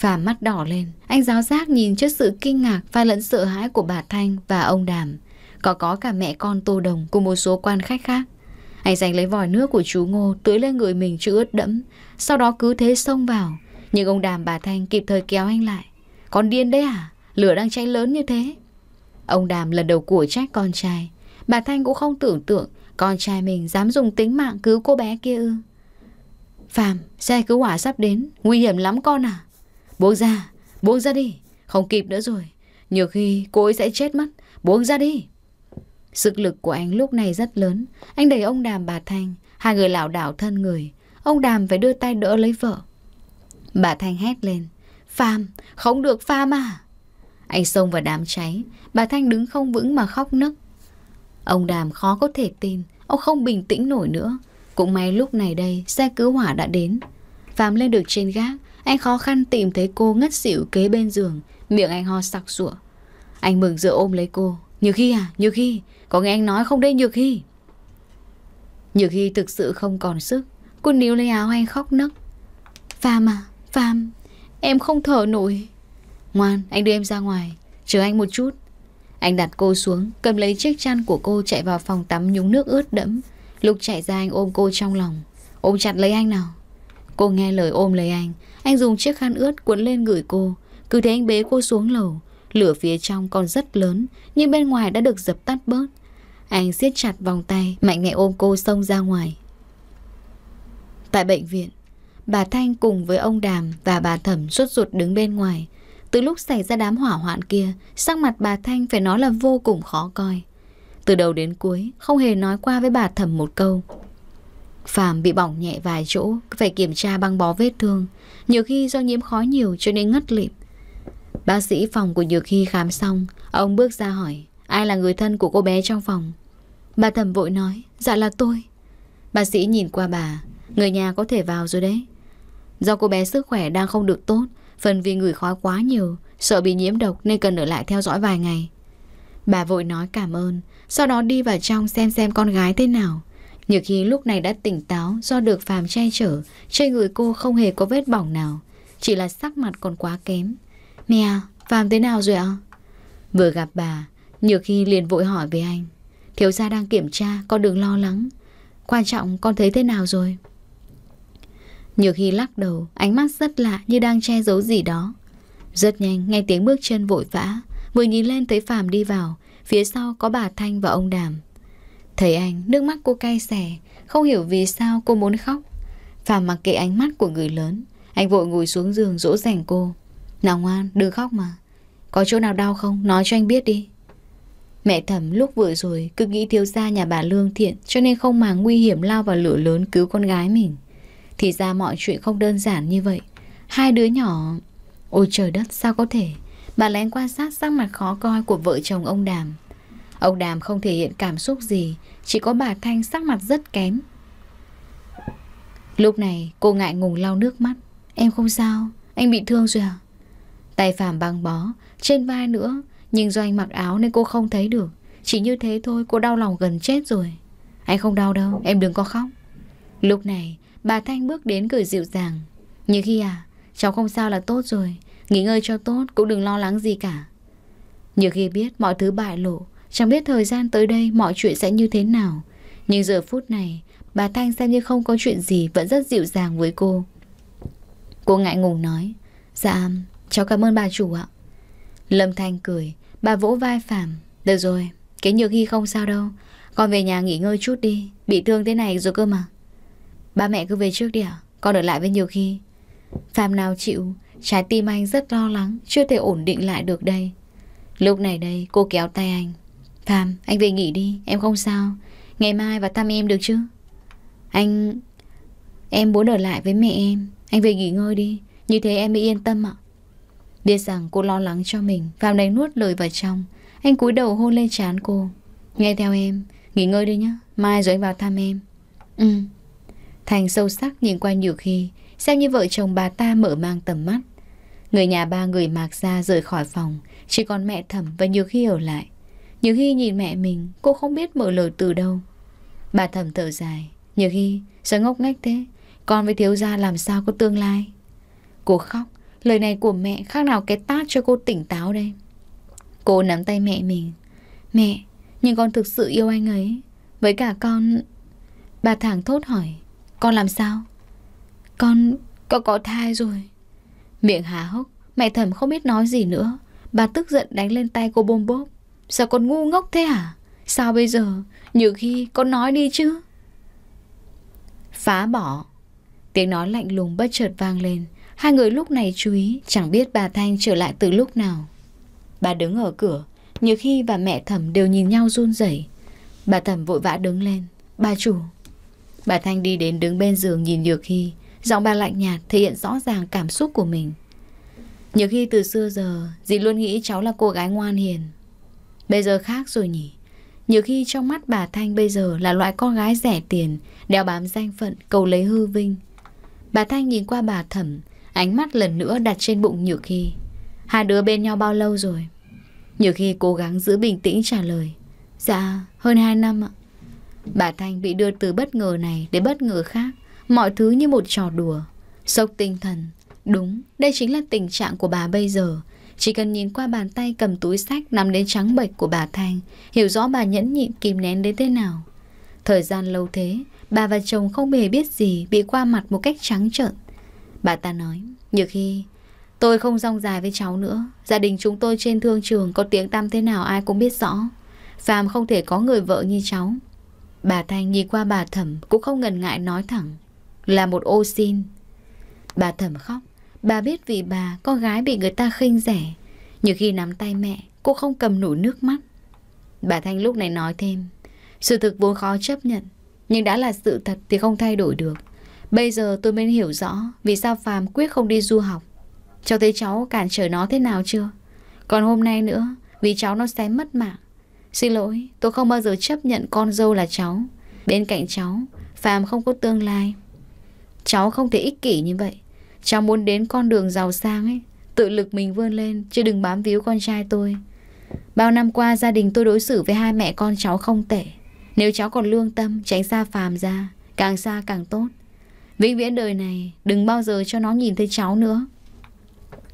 và mắt đỏ lên Anh giáo giác nhìn trước sự kinh ngạc Và lẫn sợ hãi của bà Thanh và ông Đàm Có có cả mẹ con Tô Đồng Cùng một số quan khách khác Anh giành lấy vòi nước của chú Ngô Tưới lên người mình chưa ướt đẫm Sau đó cứ thế xông vào Nhưng ông Đàm bà Thanh kịp thời kéo anh lại Con điên đấy à Lửa đang cháy lớn như thế Ông Đàm lần đầu của trách con trai Bà Thanh cũng không tưởng tượng Con trai mình dám dùng tính mạng cứu cô bé kia ư Phạm, xe cứu hỏa sắp đến, nguy hiểm lắm con à. Buông ra, buông ra đi, không kịp nữa rồi. Nhiều khi cô ấy sẽ chết mất, buông ra đi. Sức lực của anh lúc này rất lớn, anh đẩy ông Đàm bà Thanh, hai người lảo đảo thân người. Ông Đàm phải đưa tay đỡ lấy vợ. Bà Thanh hét lên, Phạm, không được Phạm à. Anh xông vào đám cháy, bà Thanh đứng không vững mà khóc nức. Ông Đàm khó có thể tin, ông không bình tĩnh nổi nữa. Cũng may lúc này đây xe cứu hỏa đã đến. Phạm lên được trên gác, anh khó khăn tìm thấy cô ngất xỉu kế bên giường, miệng anh ho sặc sụa. Anh mừng rỡ ôm lấy cô. Nhược khi à, Nhược Hy, có nghe anh nói không đấy Nhược khi Nhược khi thực sự không còn sức. Cô níu lấy áo anh khóc nấc. Phạm à, Phạm, em không thở nổi. Ngoan, anh đưa em ra ngoài, chờ anh một chút. Anh đặt cô xuống, cầm lấy chiếc chăn của cô chạy vào phòng tắm nhúng nước ướt đẫm, Lục chạy ra anh ôm cô trong lòng Ôm chặt lấy anh nào Cô nghe lời ôm lấy anh Anh dùng chiếc khăn ướt cuốn lên người cô Cứ thế anh bế cô xuống lầu Lửa phía trong còn rất lớn Nhưng bên ngoài đã được dập tắt bớt Anh siết chặt vòng tay Mạnh mẽ ôm cô xông ra ngoài Tại bệnh viện Bà Thanh cùng với ông Đàm và bà Thẩm sốt ruột đứng bên ngoài Từ lúc xảy ra đám hỏa hoạn kia Sắc mặt bà Thanh phải nói là vô cùng khó coi từ đầu đến cuối Không hề nói qua với bà thẩm một câu Phạm bị bỏng nhẹ vài chỗ Phải kiểm tra băng bó vết thương Nhiều khi do nhiễm khói nhiều cho nên ngất lịm Bác sĩ phòng của Nhược Hy khám xong Ông bước ra hỏi Ai là người thân của cô bé trong phòng Bà thẩm vội nói Dạ là tôi Bác sĩ nhìn qua bà Người nhà có thể vào rồi đấy Do cô bé sức khỏe đang không được tốt Phần vì người khói quá nhiều Sợ bị nhiễm độc nên cần ở lại theo dõi vài ngày Bà vội nói cảm ơn, sau đó đi vào trong xem xem con gái thế nào. Nhược khi lúc này đã tỉnh táo do được phàm che chở, trên người cô không hề có vết bỏng nào, chỉ là sắc mặt còn quá kém. Mẹ, phàm thế nào rồi ạ? Vừa gặp bà, nhược khi liền vội hỏi về anh. Thiếu gia đang kiểm tra, con đừng lo lắng. Quan trọng con thấy thế nào rồi? Nhược khi lắc đầu, ánh mắt rất lạ như đang che giấu gì đó. Rất nhanh, nghe tiếng bước chân vội vã, Vừa nhìn lên thấy Phạm đi vào Phía sau có bà Thanh và ông Đàm Thấy anh, nước mắt cô cay xè, Không hiểu vì sao cô muốn khóc Phạm mặc kệ ánh mắt của người lớn Anh vội ngồi xuống giường dỗ dành cô Nào ngoan, đừng khóc mà Có chỗ nào đau không? Nói cho anh biết đi Mẹ thẩm lúc vừa rồi cứ nghĩ thiếu gia nhà bà lương thiện cho nên không mà nguy hiểm lao vào lửa lớn cứu con gái mình. Thì ra mọi chuyện không đơn giản như vậy. Hai đứa nhỏ... Ôi trời đất, sao có thể? Bà lén quan sát sắc mặt khó coi của vợ chồng ông Đàm. Ông Đàm không thể hiện cảm xúc gì, chỉ có bà Thanh sắc mặt rất kém. Lúc này cô ngại ngùng lau nước mắt. Em không sao, anh bị thương rồi à? Tay Phạm băng bó, trên vai nữa, nhưng do anh mặc áo nên cô không thấy được. Chỉ như thế thôi cô đau lòng gần chết rồi. Anh không đau đâu, em đừng có khóc. Lúc này, bà Thanh bước đến cười dịu dàng. Như khi à, cháu không sao là tốt rồi. Nghỉ ngơi cho tốt cũng đừng lo lắng gì cả Nhiều khi biết mọi thứ bại lộ Chẳng biết thời gian tới đây mọi chuyện sẽ như thế nào Nhưng giờ phút này Bà Thanh xem như không có chuyện gì Vẫn rất dịu dàng với cô Cô ngại ngùng nói Dạ cháu cảm ơn bà chủ ạ Lâm Thanh cười Bà vỗ vai Phạm Được rồi cái nhiều khi không sao đâu Con về nhà nghỉ ngơi chút đi Bị thương thế này rồi cơ mà Ba mẹ cứ về trước đi ạ Con ở lại với nhiều khi. Phạm nào chịu Trái tim anh rất lo lắng Chưa thể ổn định lại được đây Lúc này đây cô kéo tay anh Phạm anh về nghỉ đi em không sao Ngày mai và thăm em được chứ Anh Em muốn ở lại với mẹ em Anh về nghỉ ngơi đi Như thế em mới yên tâm ạ Biết rằng cô lo lắng cho mình Phạm đánh nuốt lời vào trong Anh cúi đầu hôn lên trán cô Nghe theo em Nghỉ ngơi đi nhé Mai rồi anh vào thăm em Ừ Thành sâu sắc nhìn qua nhiều khi Xem như vợ chồng bà ta mở mang tầm mắt Người nhà ba người mạc ra rời khỏi phòng Chỉ còn mẹ thẩm và nhiều khi ở lại Nhiều khi nhìn mẹ mình Cô không biết mở lời từ đâu Bà thẩm thở dài Nhiều khi sao ngốc nghếch thế Con với thiếu gia làm sao có tương lai Cô khóc Lời này của mẹ khác nào cái tát cho cô tỉnh táo đây Cô nắm tay mẹ mình Mẹ Nhưng con thực sự yêu anh ấy Với cả con Bà thẳng thốt hỏi Con làm sao Con Con có thai rồi Miệng há hốc, mẹ thẩm không biết nói gì nữa. Bà tức giận đánh lên tay cô bôm bốp. Sao con ngu ngốc thế hả Sao bây giờ? Nhiều khi con nói đi chứ. Phá bỏ. Tiếng nói lạnh lùng bất chợt vang lên. Hai người lúc này chú ý, chẳng biết bà Thanh trở lại từ lúc nào. Bà đứng ở cửa, nhiều khi và mẹ thẩm đều nhìn nhau run rẩy. Bà thẩm vội vã đứng lên. Bà chủ. Bà Thanh đi đến đứng bên giường nhìn Nhược Hy. Giọng bà lạnh nhạt thể hiện rõ ràng cảm xúc của mình Nhiều khi từ xưa giờ Dì luôn nghĩ cháu là cô gái ngoan hiền Bây giờ khác rồi nhỉ Nhiều khi trong mắt bà Thanh bây giờ Là loại con gái rẻ tiền Đeo bám danh phận cầu lấy hư vinh Bà Thanh nhìn qua bà thẩm Ánh mắt lần nữa đặt trên bụng Nhược khi Hai đứa bên nhau bao lâu rồi Nhược khi cố gắng giữ bình tĩnh trả lời Dạ hơn hai năm ạ Bà Thanh bị đưa từ bất ngờ này đến bất ngờ khác Mọi thứ như một trò đùa Sốc tinh thần Đúng, đây chính là tình trạng của bà bây giờ Chỉ cần nhìn qua bàn tay cầm túi sách nằm đến trắng bệch của bà Thanh Hiểu rõ bà nhẫn nhịn kìm nén đến thế nào Thời gian lâu thế Bà và chồng không hề biết gì Bị qua mặt một cách trắng trợn Bà ta nói nhiều khi Tôi không rong dài với cháu nữa Gia đình chúng tôi trên thương trường Có tiếng tăm thế nào ai cũng biết rõ Phàm không thể có người vợ như cháu Bà Thanh nhìn qua bà thẩm Cũng không ngần ngại nói thẳng là một ô xin Bà thầm khóc Bà biết vì bà con gái bị người ta khinh rẻ Nhưng khi nắm tay mẹ Cô không cầm nổi nước mắt Bà Thanh lúc này nói thêm Sự thực vốn khó chấp nhận Nhưng đã là sự thật thì không thay đổi được Bây giờ tôi mới hiểu rõ Vì sao Phạm quyết không đi du học Cháu thấy cháu cản trở nó thế nào chưa Còn hôm nay nữa Vì cháu nó sẽ mất mạng Xin lỗi tôi không bao giờ chấp nhận con dâu là cháu Bên cạnh cháu Phạm không có tương lai Cháu không thể ích kỷ như vậy. Cháu muốn đến con đường giàu sang ấy. Tự lực mình vươn lên, chứ đừng bám víu con trai tôi. Bao năm qua gia đình tôi đối xử với hai mẹ con cháu không tệ. Nếu cháu còn lương tâm, tránh xa phàm ra, càng xa càng tốt. Vĩnh viễn đời này, đừng bao giờ cho nó nhìn thấy cháu nữa.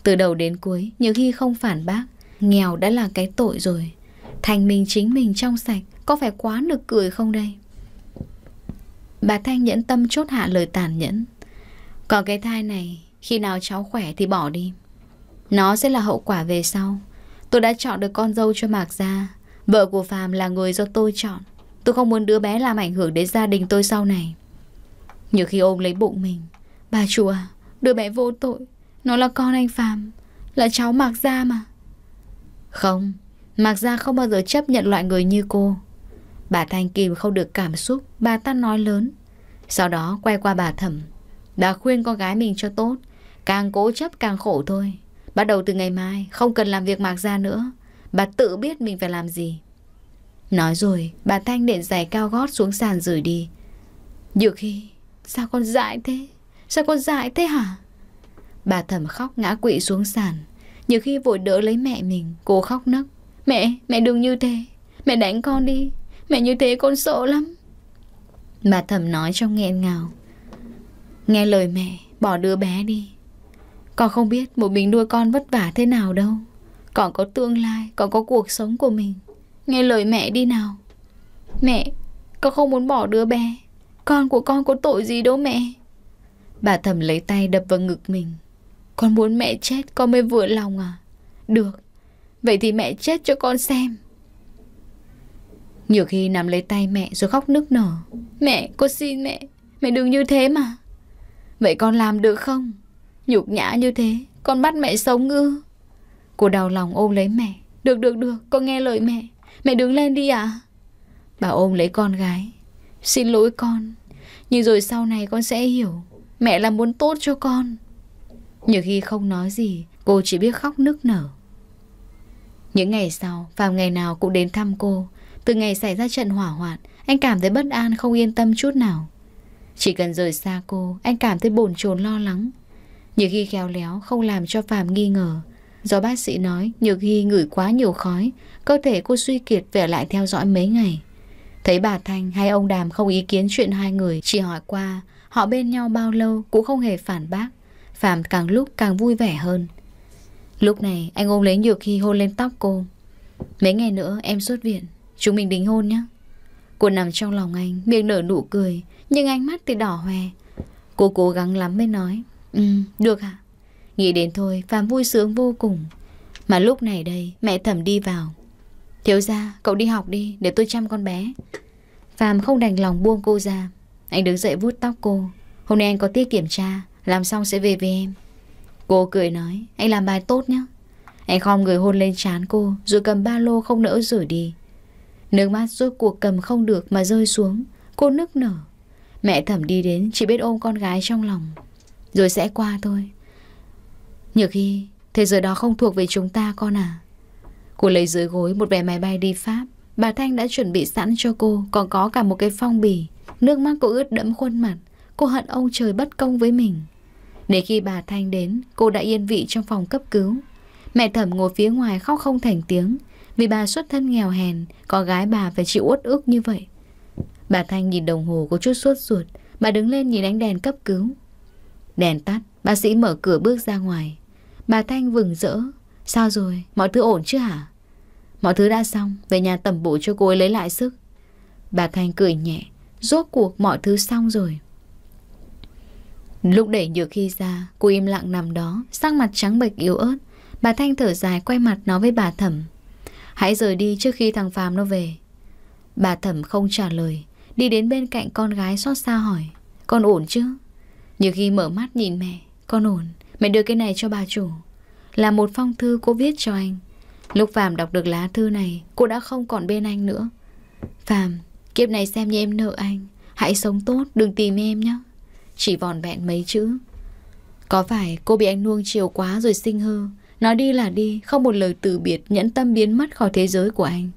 Từ đầu đến cuối, nhiều khi không phản bác, nghèo đã là cái tội rồi. Thành mình chính mình trong sạch, có phải quá nực cười không đây? Bà Thanh nhẫn tâm chốt hạ lời tàn nhẫn Còn cái thai này Khi nào cháu khỏe thì bỏ đi Nó sẽ là hậu quả về sau Tôi đã chọn được con dâu cho Mạc Gia Vợ của Phạm là người do tôi chọn Tôi không muốn đứa bé làm ảnh hưởng đến gia đình tôi sau này Nhiều khi ôm lấy bụng mình Bà chủ à Đứa bé vô tội Nó là con anh Phạm Là cháu Mạc Gia mà Không Mạc Gia không bao giờ chấp nhận loại người như cô Bà Thanh Kim không được cảm xúc, bà ta nói lớn. Sau đó quay qua bà Thẩm. Bà khuyên con gái mình cho tốt, càng cố chấp càng khổ thôi. Bắt đầu từ ngày mai, không cần làm việc mạc ra nữa. Bà tự biết mình phải làm gì. Nói rồi, bà Thanh nện giày cao gót xuống sàn rời đi. Dược khi, sao con dại thế? Sao con dại thế hả? Bà thẩm khóc ngã quỵ xuống sàn. Nhiều khi vội đỡ lấy mẹ mình, cô khóc nấc. Mẹ, mẹ đừng như thế. Mẹ đánh con đi. Mẹ như thế con sợ lắm Bà thầm nói trong nghẹn ngào Nghe lời mẹ Bỏ đứa bé đi Con không biết một mình nuôi con vất vả thế nào đâu Còn có tương lai Còn có cuộc sống của mình Nghe lời mẹ đi nào Mẹ Con không muốn bỏ đứa bé Con của con có tội gì đâu mẹ Bà thầm lấy tay đập vào ngực mình Con muốn mẹ chết con mới vừa lòng à Được Vậy thì mẹ chết cho con xem nhiều khi nắm lấy tay mẹ rồi khóc nức nở Mẹ, con xin mẹ Mẹ đừng như thế mà Vậy con làm được không? Nhục nhã như thế, con bắt mẹ sống ư Cô đau lòng ôm lấy mẹ Được được được, con nghe lời mẹ Mẹ đứng lên đi ạ Bà ôm lấy con gái Xin lỗi con Nhưng rồi sau này con sẽ hiểu Mẹ là muốn tốt cho con Nhiều khi không nói gì Cô chỉ biết khóc nức nở Những ngày sau Phạm ngày nào cũng đến thăm cô từ ngày xảy ra trận hỏa hoạn, anh cảm thấy bất an không yên tâm chút nào. Chỉ cần rời xa cô, anh cảm thấy bồn chồn lo lắng. Nhược Hy khéo léo không làm cho Phạm nghi ngờ. Do bác sĩ nói Nhược Hy ngửi quá nhiều khói, cơ thể cô suy kiệt về lại theo dõi mấy ngày. Thấy bà Thanh hay ông Đàm không ý kiến chuyện hai người, chỉ hỏi qua họ bên nhau bao lâu cũng không hề phản bác. Phạm càng lúc càng vui vẻ hơn. Lúc này anh ôm lấy Nhược Hy hôn lên tóc cô. Mấy ngày nữa em xuất viện, Chúng mình đính hôn nhé Cô nằm trong lòng anh Miệng nở nụ cười Nhưng ánh mắt thì đỏ hoe Cô cố gắng lắm mới nói Ừ được ạ Nghĩ đến thôi Phạm vui sướng vô cùng Mà lúc này đây Mẹ thẩm đi vào Thiếu ra cậu đi học đi Để tôi chăm con bé Phạm không đành lòng buông cô ra Anh đứng dậy vuốt tóc cô Hôm nay anh có tiết kiểm tra Làm xong sẽ về với em Cô cười nói Anh làm bài tốt nhé Anh khom người hôn lên chán cô Rồi cầm ba lô không nỡ rửa đi Nước mắt rốt cuộc cầm không được mà rơi xuống Cô nức nở Mẹ thẩm đi đến chỉ biết ôm con gái trong lòng Rồi sẽ qua thôi nhiều khi Thế giới đó không thuộc về chúng ta con à Cô lấy dưới gối một vé máy bay đi Pháp Bà Thanh đã chuẩn bị sẵn cho cô Còn có cả một cái phong bì Nước mắt cô ướt đẫm khuôn mặt Cô hận ông trời bất công với mình Để khi bà Thanh đến Cô đã yên vị trong phòng cấp cứu Mẹ thẩm ngồi phía ngoài khóc không thành tiếng vì bà xuất thân nghèo hèn, có gái bà phải chịu uất ức như vậy. Bà Thanh nhìn đồng hồ có chút suốt ruột, bà đứng lên nhìn ánh đèn cấp cứu. Đèn tắt, bác sĩ mở cửa bước ra ngoài. Bà Thanh vừng rỡ, sao rồi, mọi thứ ổn chứ hả? Mọi thứ đã xong, về nhà tẩm bổ cho cô ấy lấy lại sức. Bà Thanh cười nhẹ, rốt cuộc mọi thứ xong rồi. Lúc đẩy nhược khi ra, cô im lặng nằm đó, sắc mặt trắng bệch yếu ớt. Bà Thanh thở dài quay mặt nói với bà Thẩm. Hãy rời đi trước khi thằng Phạm nó về. Bà thẩm không trả lời, đi đến bên cạnh con gái xót xa hỏi. Con ổn chứ? Nhưng khi mở mắt nhìn mẹ, con ổn, mẹ đưa cái này cho bà chủ. Là một phong thư cô viết cho anh. Lúc Phạm đọc được lá thư này, cô đã không còn bên anh nữa. Phạm, kiếp này xem như em nợ anh. Hãy sống tốt, đừng tìm em nhé. Chỉ vòn vẹn mấy chữ. Có phải cô bị anh nuông chiều quá rồi sinh hư, nó đi là đi, không một lời từ biệt nhẫn tâm biến mất khỏi thế giới của anh.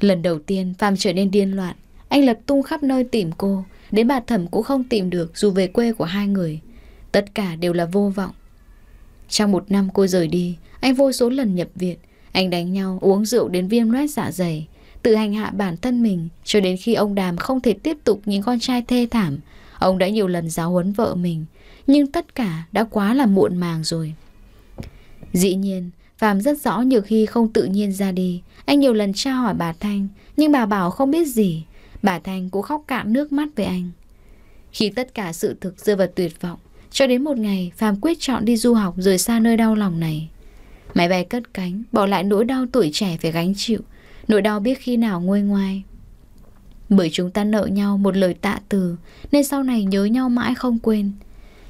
Lần đầu tiên, Phạm trở nên điên loạn. Anh lập tung khắp nơi tìm cô, đến bà thẩm cũng không tìm được dù về quê của hai người. Tất cả đều là vô vọng. Trong một năm cô rời đi, anh vô số lần nhập viện. Anh đánh nhau, uống rượu đến viêm loét dạ dày, tự hành hạ bản thân mình cho đến khi ông Đàm không thể tiếp tục nhìn con trai thê thảm. Ông đã nhiều lần giáo huấn vợ mình, nhưng tất cả đã quá là muộn màng rồi. Dĩ nhiên, Phạm rất rõ nhiều khi không tự nhiên ra đi. Anh nhiều lần tra hỏi bà Thanh, nhưng bà bảo không biết gì. Bà Thanh cũng khóc cạn nước mắt với anh. Khi tất cả sự thực rơi vào tuyệt vọng, cho đến một ngày Phạm quyết chọn đi du học rời xa nơi đau lòng này. Máy bay cất cánh, bỏ lại nỗi đau tuổi trẻ phải gánh chịu, nỗi đau biết khi nào nguôi ngoai. Bởi chúng ta nợ nhau một lời tạ từ, nên sau này nhớ nhau mãi không quên.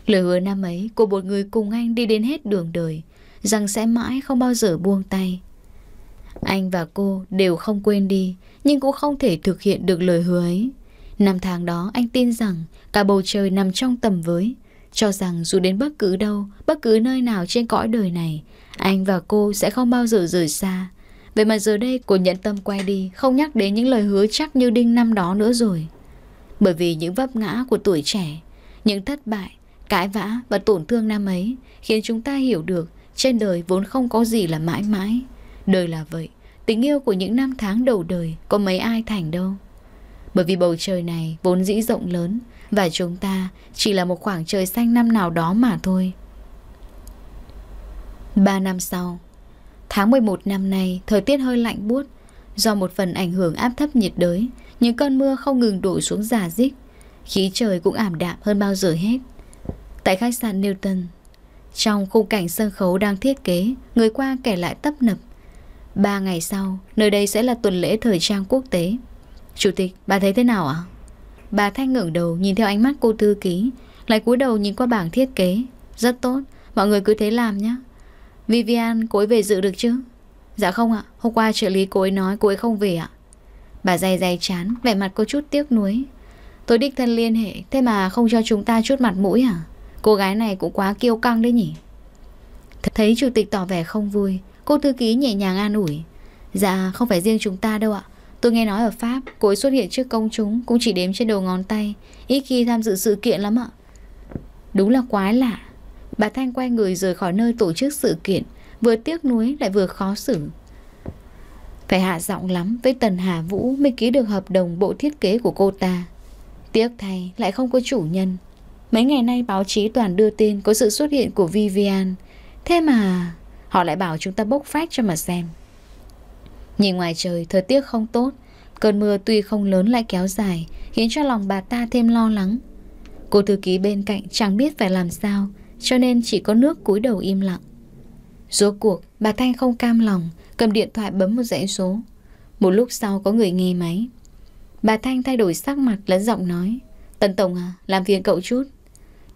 Lời hứa năm ấy của một người cùng anh đi đến hết đường đời, rằng sẽ mãi không bao giờ buông tay. Anh và cô đều không quên đi, nhưng cũng không thể thực hiện được lời hứa ấy. Năm tháng đó anh tin rằng cả bầu trời nằm trong tầm với, cho rằng dù đến bất cứ đâu, bất cứ nơi nào trên cõi đời này, anh và cô sẽ không bao giờ rời xa. Vậy mà giờ đây cô nhận tâm quay đi, không nhắc đến những lời hứa chắc như đinh năm đó nữa rồi. Bởi vì những vấp ngã của tuổi trẻ, những thất bại, cãi vã và tổn thương năm ấy khiến chúng ta hiểu được trên đời vốn không có gì là mãi mãi Đời là vậy Tình yêu của những năm tháng đầu đời Có mấy ai thành đâu Bởi vì bầu trời này vốn dĩ rộng lớn Và chúng ta chỉ là một khoảng trời xanh năm nào đó mà thôi Ba năm sau Tháng 11 năm nay Thời tiết hơi lạnh buốt Do một phần ảnh hưởng áp thấp nhiệt đới Những cơn mưa không ngừng đổ xuống giả dích Khí trời cũng ảm đạm hơn bao giờ hết Tại khách sạn Newton trong khung cảnh sân khấu đang thiết kế, người qua kẻ lại tấp nập. Ba ngày sau, nơi đây sẽ là tuần lễ thời trang quốc tế. Chủ tịch, bà thấy thế nào ạ? Bà Thanh ngưỡng đầu nhìn theo ánh mắt cô thư ký, lại cúi đầu nhìn qua bảng thiết kế. Rất tốt, mọi người cứ thế làm nhé. Vivian, cô ấy về dự được chứ? Dạ không ạ, hôm qua trợ lý cô ấy nói cô ấy không về ạ. Bà dày dày chán, vẻ mặt có chút tiếc nuối. Tôi đích thân liên hệ, thế mà không cho chúng ta chút mặt mũi à? Cô gái này cũng quá kiêu căng đấy nhỉ Thấy chủ tịch tỏ vẻ không vui Cô thư ký nhẹ nhàng an ủi Dạ không phải riêng chúng ta đâu ạ Tôi nghe nói ở Pháp Cô ấy xuất hiện trước công chúng Cũng chỉ đếm trên đầu ngón tay Ít khi tham dự sự kiện lắm ạ Đúng là quái lạ Bà Thanh quay người rời khỏi nơi tổ chức sự kiện Vừa tiếc nuối lại vừa khó xử Phải hạ giọng lắm Với Tần Hà Vũ mới ký được hợp đồng bộ thiết kế của cô ta Tiếc thay lại không có chủ nhân Mấy ngày nay báo chí toàn đưa tin có sự xuất hiện của Vivian. Thế mà họ lại bảo chúng ta bốc phát cho mà xem. Nhìn ngoài trời thời tiết không tốt, cơn mưa tuy không lớn lại kéo dài, khiến cho lòng bà ta thêm lo lắng. Cô thư ký bên cạnh chẳng biết phải làm sao, cho nên chỉ có nước cúi đầu im lặng. Rốt cuộc, bà Thanh không cam lòng, cầm điện thoại bấm một dãy số. Một lúc sau có người nghe máy. Bà Thanh thay đổi sắc mặt lẫn giọng nói. Tần Tổng à, làm phiền cậu chút.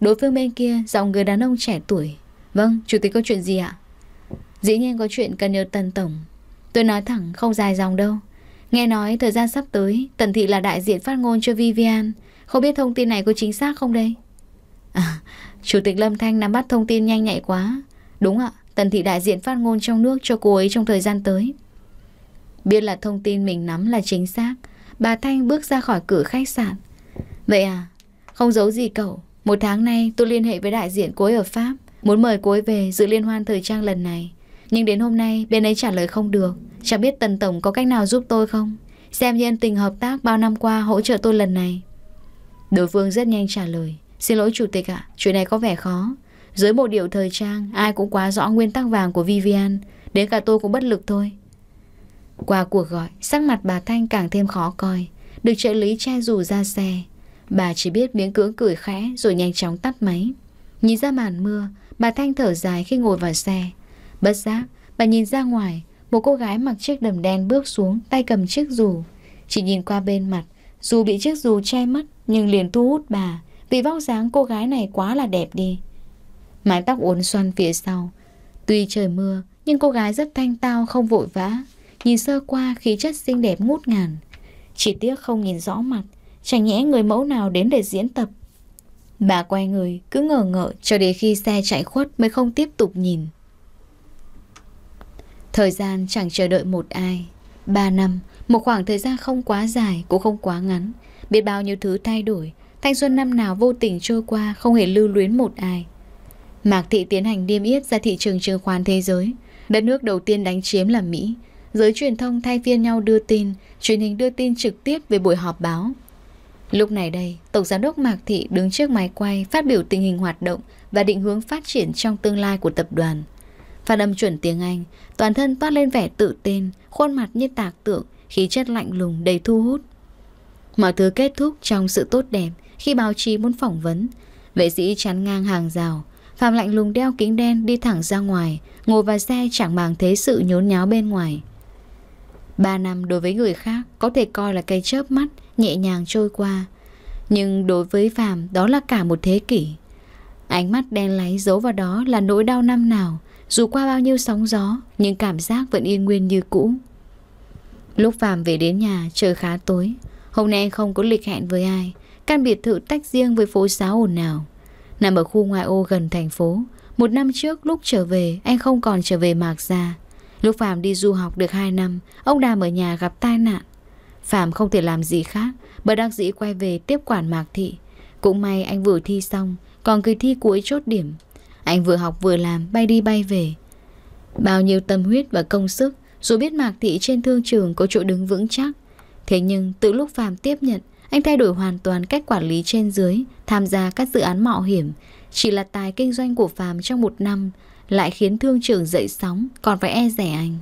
Đối phương bên kia giọng người đàn ông trẻ tuổi Vâng, chủ tịch có chuyện gì ạ? Dĩ nhiên có chuyện cần nhờ Tần Tổng Tôi nói thẳng không dài dòng đâu Nghe nói thời gian sắp tới Tần Thị là đại diện phát ngôn cho Vivian Không biết thông tin này có chính xác không đây? À, chủ tịch Lâm Thanh nắm bắt thông tin nhanh nhạy quá Đúng ạ, Tần Thị đại diện phát ngôn trong nước cho cô ấy trong thời gian tới Biết là thông tin mình nắm là chính xác Bà Thanh bước ra khỏi cửa khách sạn Vậy à, không giấu gì cậu một tháng nay tôi liên hệ với đại diện cô ấy ở Pháp Muốn mời cô ấy về dự liên hoan thời trang lần này Nhưng đến hôm nay bên ấy trả lời không được Chẳng biết Tần Tổng có cách nào giúp tôi không Xem như tình hợp tác bao năm qua hỗ trợ tôi lần này Đối phương rất nhanh trả lời Xin lỗi chủ tịch ạ, chuyện này có vẻ khó Dưới bộ điệu thời trang Ai cũng quá rõ nguyên tắc vàng của Vivian Đến cả tôi cũng bất lực thôi Qua cuộc gọi, sắc mặt bà Thanh càng thêm khó coi Được trợ lý che dù ra xe Bà chỉ biết miếng cưỡng cười khẽ rồi nhanh chóng tắt máy. Nhìn ra màn mưa, bà Thanh thở dài khi ngồi vào xe. Bất giác, bà nhìn ra ngoài, một cô gái mặc chiếc đầm đen bước xuống, tay cầm chiếc dù. Chỉ nhìn qua bên mặt, dù bị chiếc dù che mất nhưng liền thu hút bà vì vóc dáng cô gái này quá là đẹp đi. Mái tóc uốn xoăn phía sau. Tuy trời mưa, nhưng cô gái rất thanh tao không vội vã, nhìn sơ qua khí chất xinh đẹp ngút ngàn. Chỉ tiếc không nhìn rõ mặt Chẳng nhẽ người mẫu nào đến để diễn tập Bà quay người cứ ngờ ngợ cho đến khi xe chạy khuất mới không tiếp tục nhìn Thời gian chẳng chờ đợi một ai ba năm, một khoảng thời gian không quá dài cũng không quá ngắn Biết bao nhiêu thứ thay đổi Thanh xuân năm nào vô tình trôi qua không hề lưu luyến một ai Mạc Thị tiến hành niêm yết ra thị trường chứng khoán thế giới Đất nước đầu tiên đánh chiếm là Mỹ Giới truyền thông thay phiên nhau đưa tin Truyền hình đưa tin trực tiếp về buổi họp báo Lúc này đây, Tổng Giám đốc Mạc Thị đứng trước máy quay phát biểu tình hình hoạt động và định hướng phát triển trong tương lai của tập đoàn. Phát âm chuẩn tiếng Anh, toàn thân toát lên vẻ tự tin, khuôn mặt như tạc tượng, khí chất lạnh lùng đầy thu hút. Mọi thứ kết thúc trong sự tốt đẹp khi báo chí muốn phỏng vấn. Vệ sĩ chắn ngang hàng rào, Phạm lạnh lùng đeo kính đen đi thẳng ra ngoài, ngồi vào xe chẳng màng thế sự nhốn nháo bên ngoài. Ba năm đối với người khác có thể coi là cây chớp mắt, nhẹ nhàng trôi qua Nhưng đối với Phạm đó là cả một thế kỷ Ánh mắt đen láy giấu vào đó là nỗi đau năm nào Dù qua bao nhiêu sóng gió Nhưng cảm giác vẫn yên nguyên như cũ Lúc Phạm về đến nhà trời khá tối Hôm nay không có lịch hẹn với ai Căn biệt thự tách riêng với phố xá ồn nào Nằm ở khu ngoại ô gần thành phố Một năm trước lúc trở về Anh không còn trở về Mạc Gia Lúc Phạm đi du học được 2 năm Ông Đàm ở nhà gặp tai nạn Phạm không thể làm gì khác, bởi đắc dĩ quay về tiếp quản mạc thị. Cũng may anh vừa thi xong, còn kỳ thi cuối chốt điểm. Anh vừa học vừa làm, bay đi bay về. Bao nhiêu tâm huyết và công sức, dù biết mạc thị trên thương trường có chỗ đứng vững chắc. Thế nhưng, từ lúc Phạm tiếp nhận, anh thay đổi hoàn toàn cách quản lý trên dưới, tham gia các dự án mạo hiểm. Chỉ là tài kinh doanh của Phạm trong một năm lại khiến thương trường dậy sóng, còn phải e rẻ anh.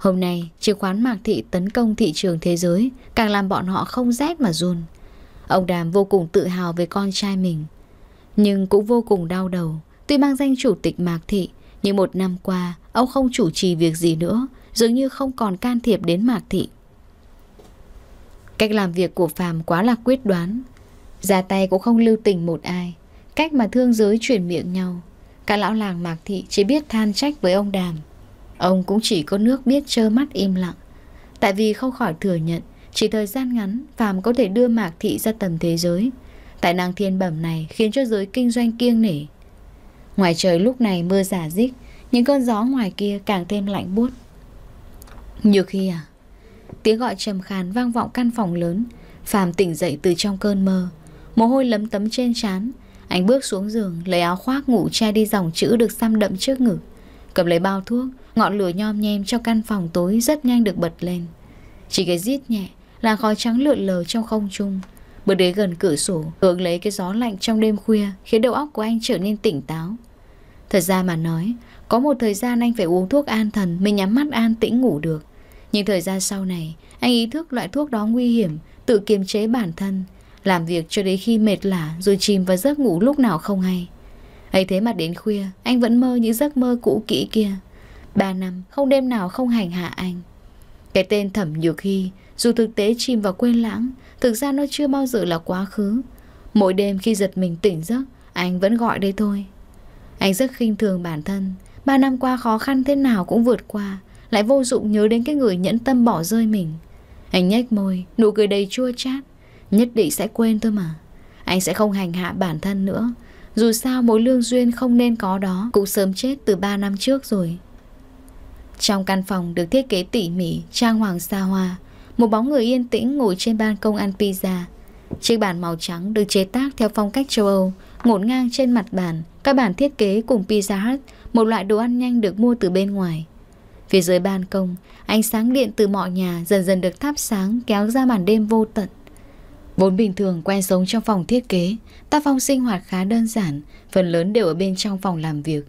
Hôm nay, chứng khoán Mạc Thị tấn công thị trường thế giới càng làm bọn họ không rét mà run. Ông Đàm vô cùng tự hào về con trai mình, nhưng cũng vô cùng đau đầu. Tuy mang danh chủ tịch Mạc Thị, nhưng một năm qua, ông không chủ trì việc gì nữa, dường như không còn can thiệp đến Mạc Thị. Cách làm việc của Phạm quá là quyết đoán, ra tay cũng không lưu tình một ai, cách mà thương giới chuyển miệng nhau. cả lão làng Mạc Thị chỉ biết than trách với ông Đàm. Ông cũng chỉ có nước biết trơ mắt im lặng. Tại vì không khỏi thừa nhận, chỉ thời gian ngắn Phạm có thể đưa Mạc Thị ra tầm thế giới. Tại nàng thiên bẩm này khiến cho giới kinh doanh kiêng nể. Ngoài trời lúc này mưa giả dích, những cơn gió ngoài kia càng thêm lạnh buốt. Nhiều khi à? Tiếng gọi trầm khàn vang vọng căn phòng lớn, Phạm tỉnh dậy từ trong cơn mơ, mồ hôi lấm tấm trên trán, anh bước xuống giường lấy áo khoác ngủ che đi dòng chữ được xăm đậm trước ngực. Cầm lấy bao thuốc Ngọn lửa nhom nhem trong căn phòng tối rất nhanh được bật lên Chỉ cái rít nhẹ Là khói trắng lượn lờ trong không trung Bước đến gần cửa sổ Hướng lấy cái gió lạnh trong đêm khuya Khiến đầu óc của anh trở nên tỉnh táo Thật ra mà nói Có một thời gian anh phải uống thuốc an thần Mới nhắm mắt an tĩnh ngủ được Nhưng thời gian sau này Anh ý thức loại thuốc đó nguy hiểm Tự kiềm chế bản thân Làm việc cho đến khi mệt lả Rồi chìm vào giấc ngủ lúc nào không hay ấy thế mà đến khuya Anh vẫn mơ những giấc mơ cũ kỹ kia Ba năm không đêm nào không hành hạ anh Cái tên Thẩm Nhược Hy Dù thực tế chìm vào quên lãng Thực ra nó chưa bao giờ là quá khứ Mỗi đêm khi giật mình tỉnh giấc Anh vẫn gọi đây thôi Anh rất khinh thường bản thân Ba năm qua khó khăn thế nào cũng vượt qua Lại vô dụng nhớ đến cái người nhẫn tâm bỏ rơi mình Anh nhếch môi Nụ cười đầy chua chát Nhất định sẽ quên thôi mà Anh sẽ không hành hạ bản thân nữa dù sao mối lương duyên không nên có đó Cũng sớm chết từ 3 năm trước rồi Trong căn phòng được thiết kế tỉ mỉ Trang hoàng xa hoa Một bóng người yên tĩnh ngồi trên ban công ăn pizza Chiếc bàn màu trắng được chế tác theo phong cách châu Âu Ngổn ngang trên mặt bàn Các bản thiết kế cùng Pizza Hut Một loại đồ ăn nhanh được mua từ bên ngoài Phía dưới ban công, ánh sáng điện từ mọi nhà dần dần được thắp sáng kéo ra màn đêm vô tận. Vốn bình thường quen sống trong phòng thiết kế, tác phong sinh hoạt khá đơn giản, phần lớn đều ở bên trong phòng làm việc.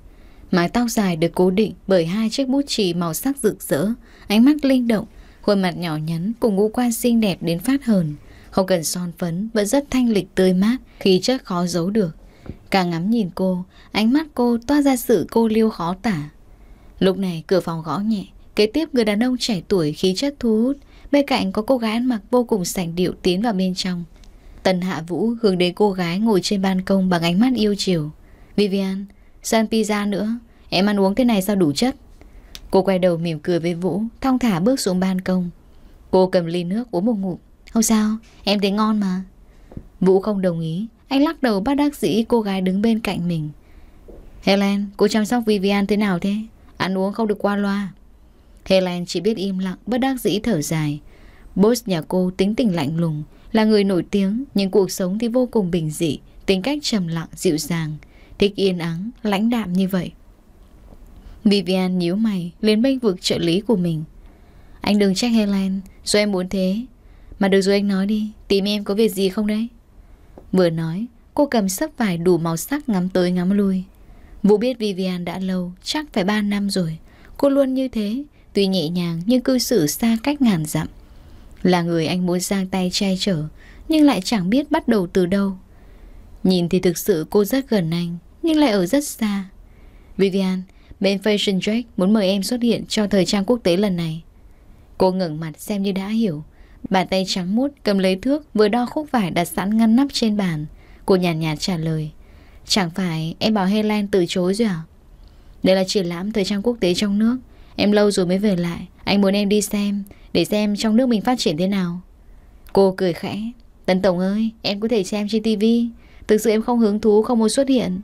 Mái tóc dài được cố định bởi hai chiếc bút chì màu sắc rực rỡ, ánh mắt linh động, khuôn mặt nhỏ nhắn cùng ngũ quan xinh đẹp đến phát hờn. Không cần son phấn vẫn rất thanh lịch tươi mát, khí chất khó giấu được. Càng ngắm nhìn cô, ánh mắt cô toa ra sự cô liêu khó tả. Lúc này cửa phòng gõ nhẹ, kế tiếp người đàn ông trẻ tuổi khí chất thu hút, Bên cạnh có cô gái ăn mặc vô cùng sành điệu tiến vào bên trong Tần Hạ Vũ hướng đến cô gái ngồi trên ban công bằng ánh mắt yêu chiều Vivian, sao pizza nữa? Em ăn uống thế này sao đủ chất? Cô quay đầu mỉm cười với Vũ, thong thả bước xuống ban công Cô cầm ly nước uống một ngụm Không sao, em thấy ngon mà Vũ không đồng ý Anh lắc đầu bắt đắc dĩ cô gái đứng bên cạnh mình Helen, cô chăm sóc Vivian thế nào thế? Ăn uống không được qua loa Helen chỉ biết im lặng, bất đắc dĩ thở dài. Boss nhà cô tính tình lạnh lùng, là người nổi tiếng, nhưng cuộc sống thì vô cùng bình dị, tính cách trầm lặng, dịu dàng, thích yên ắng, lãnh đạm như vậy. Vivian nhíu mày, lên bênh vực trợ lý của mình. Anh đừng trách Helen, dù em muốn thế. Mà được rồi anh nói đi, tìm em có việc gì không đấy? Vừa nói, cô cầm sấp vải đủ màu sắc ngắm tới ngắm lui. Vũ biết Vivian đã lâu, chắc phải 3 năm rồi. Cô luôn như thế, Tuy nhẹ nhàng nhưng cư xử xa cách ngàn dặm Là người anh muốn giang tay che chở Nhưng lại chẳng biết bắt đầu từ đâu Nhìn thì thực sự cô rất gần anh Nhưng lại ở rất xa Vivian, bên Fashion Drake muốn mời em xuất hiện cho thời trang quốc tế lần này Cô ngẩng mặt xem như đã hiểu Bàn tay trắng mút cầm lấy thước Vừa đo khúc vải đặt sẵn ngăn nắp trên bàn Cô nhàn nhạt, nhạt trả lời Chẳng phải em bảo Helen từ chối rồi à Đây là triển lãm thời trang quốc tế trong nước Em lâu rồi mới về lại Anh muốn em đi xem Để xem trong nước mình phát triển thế nào Cô cười khẽ Tấn Tổng ơi em có thể xem trên TV. Thực sự em không hứng thú không muốn xuất hiện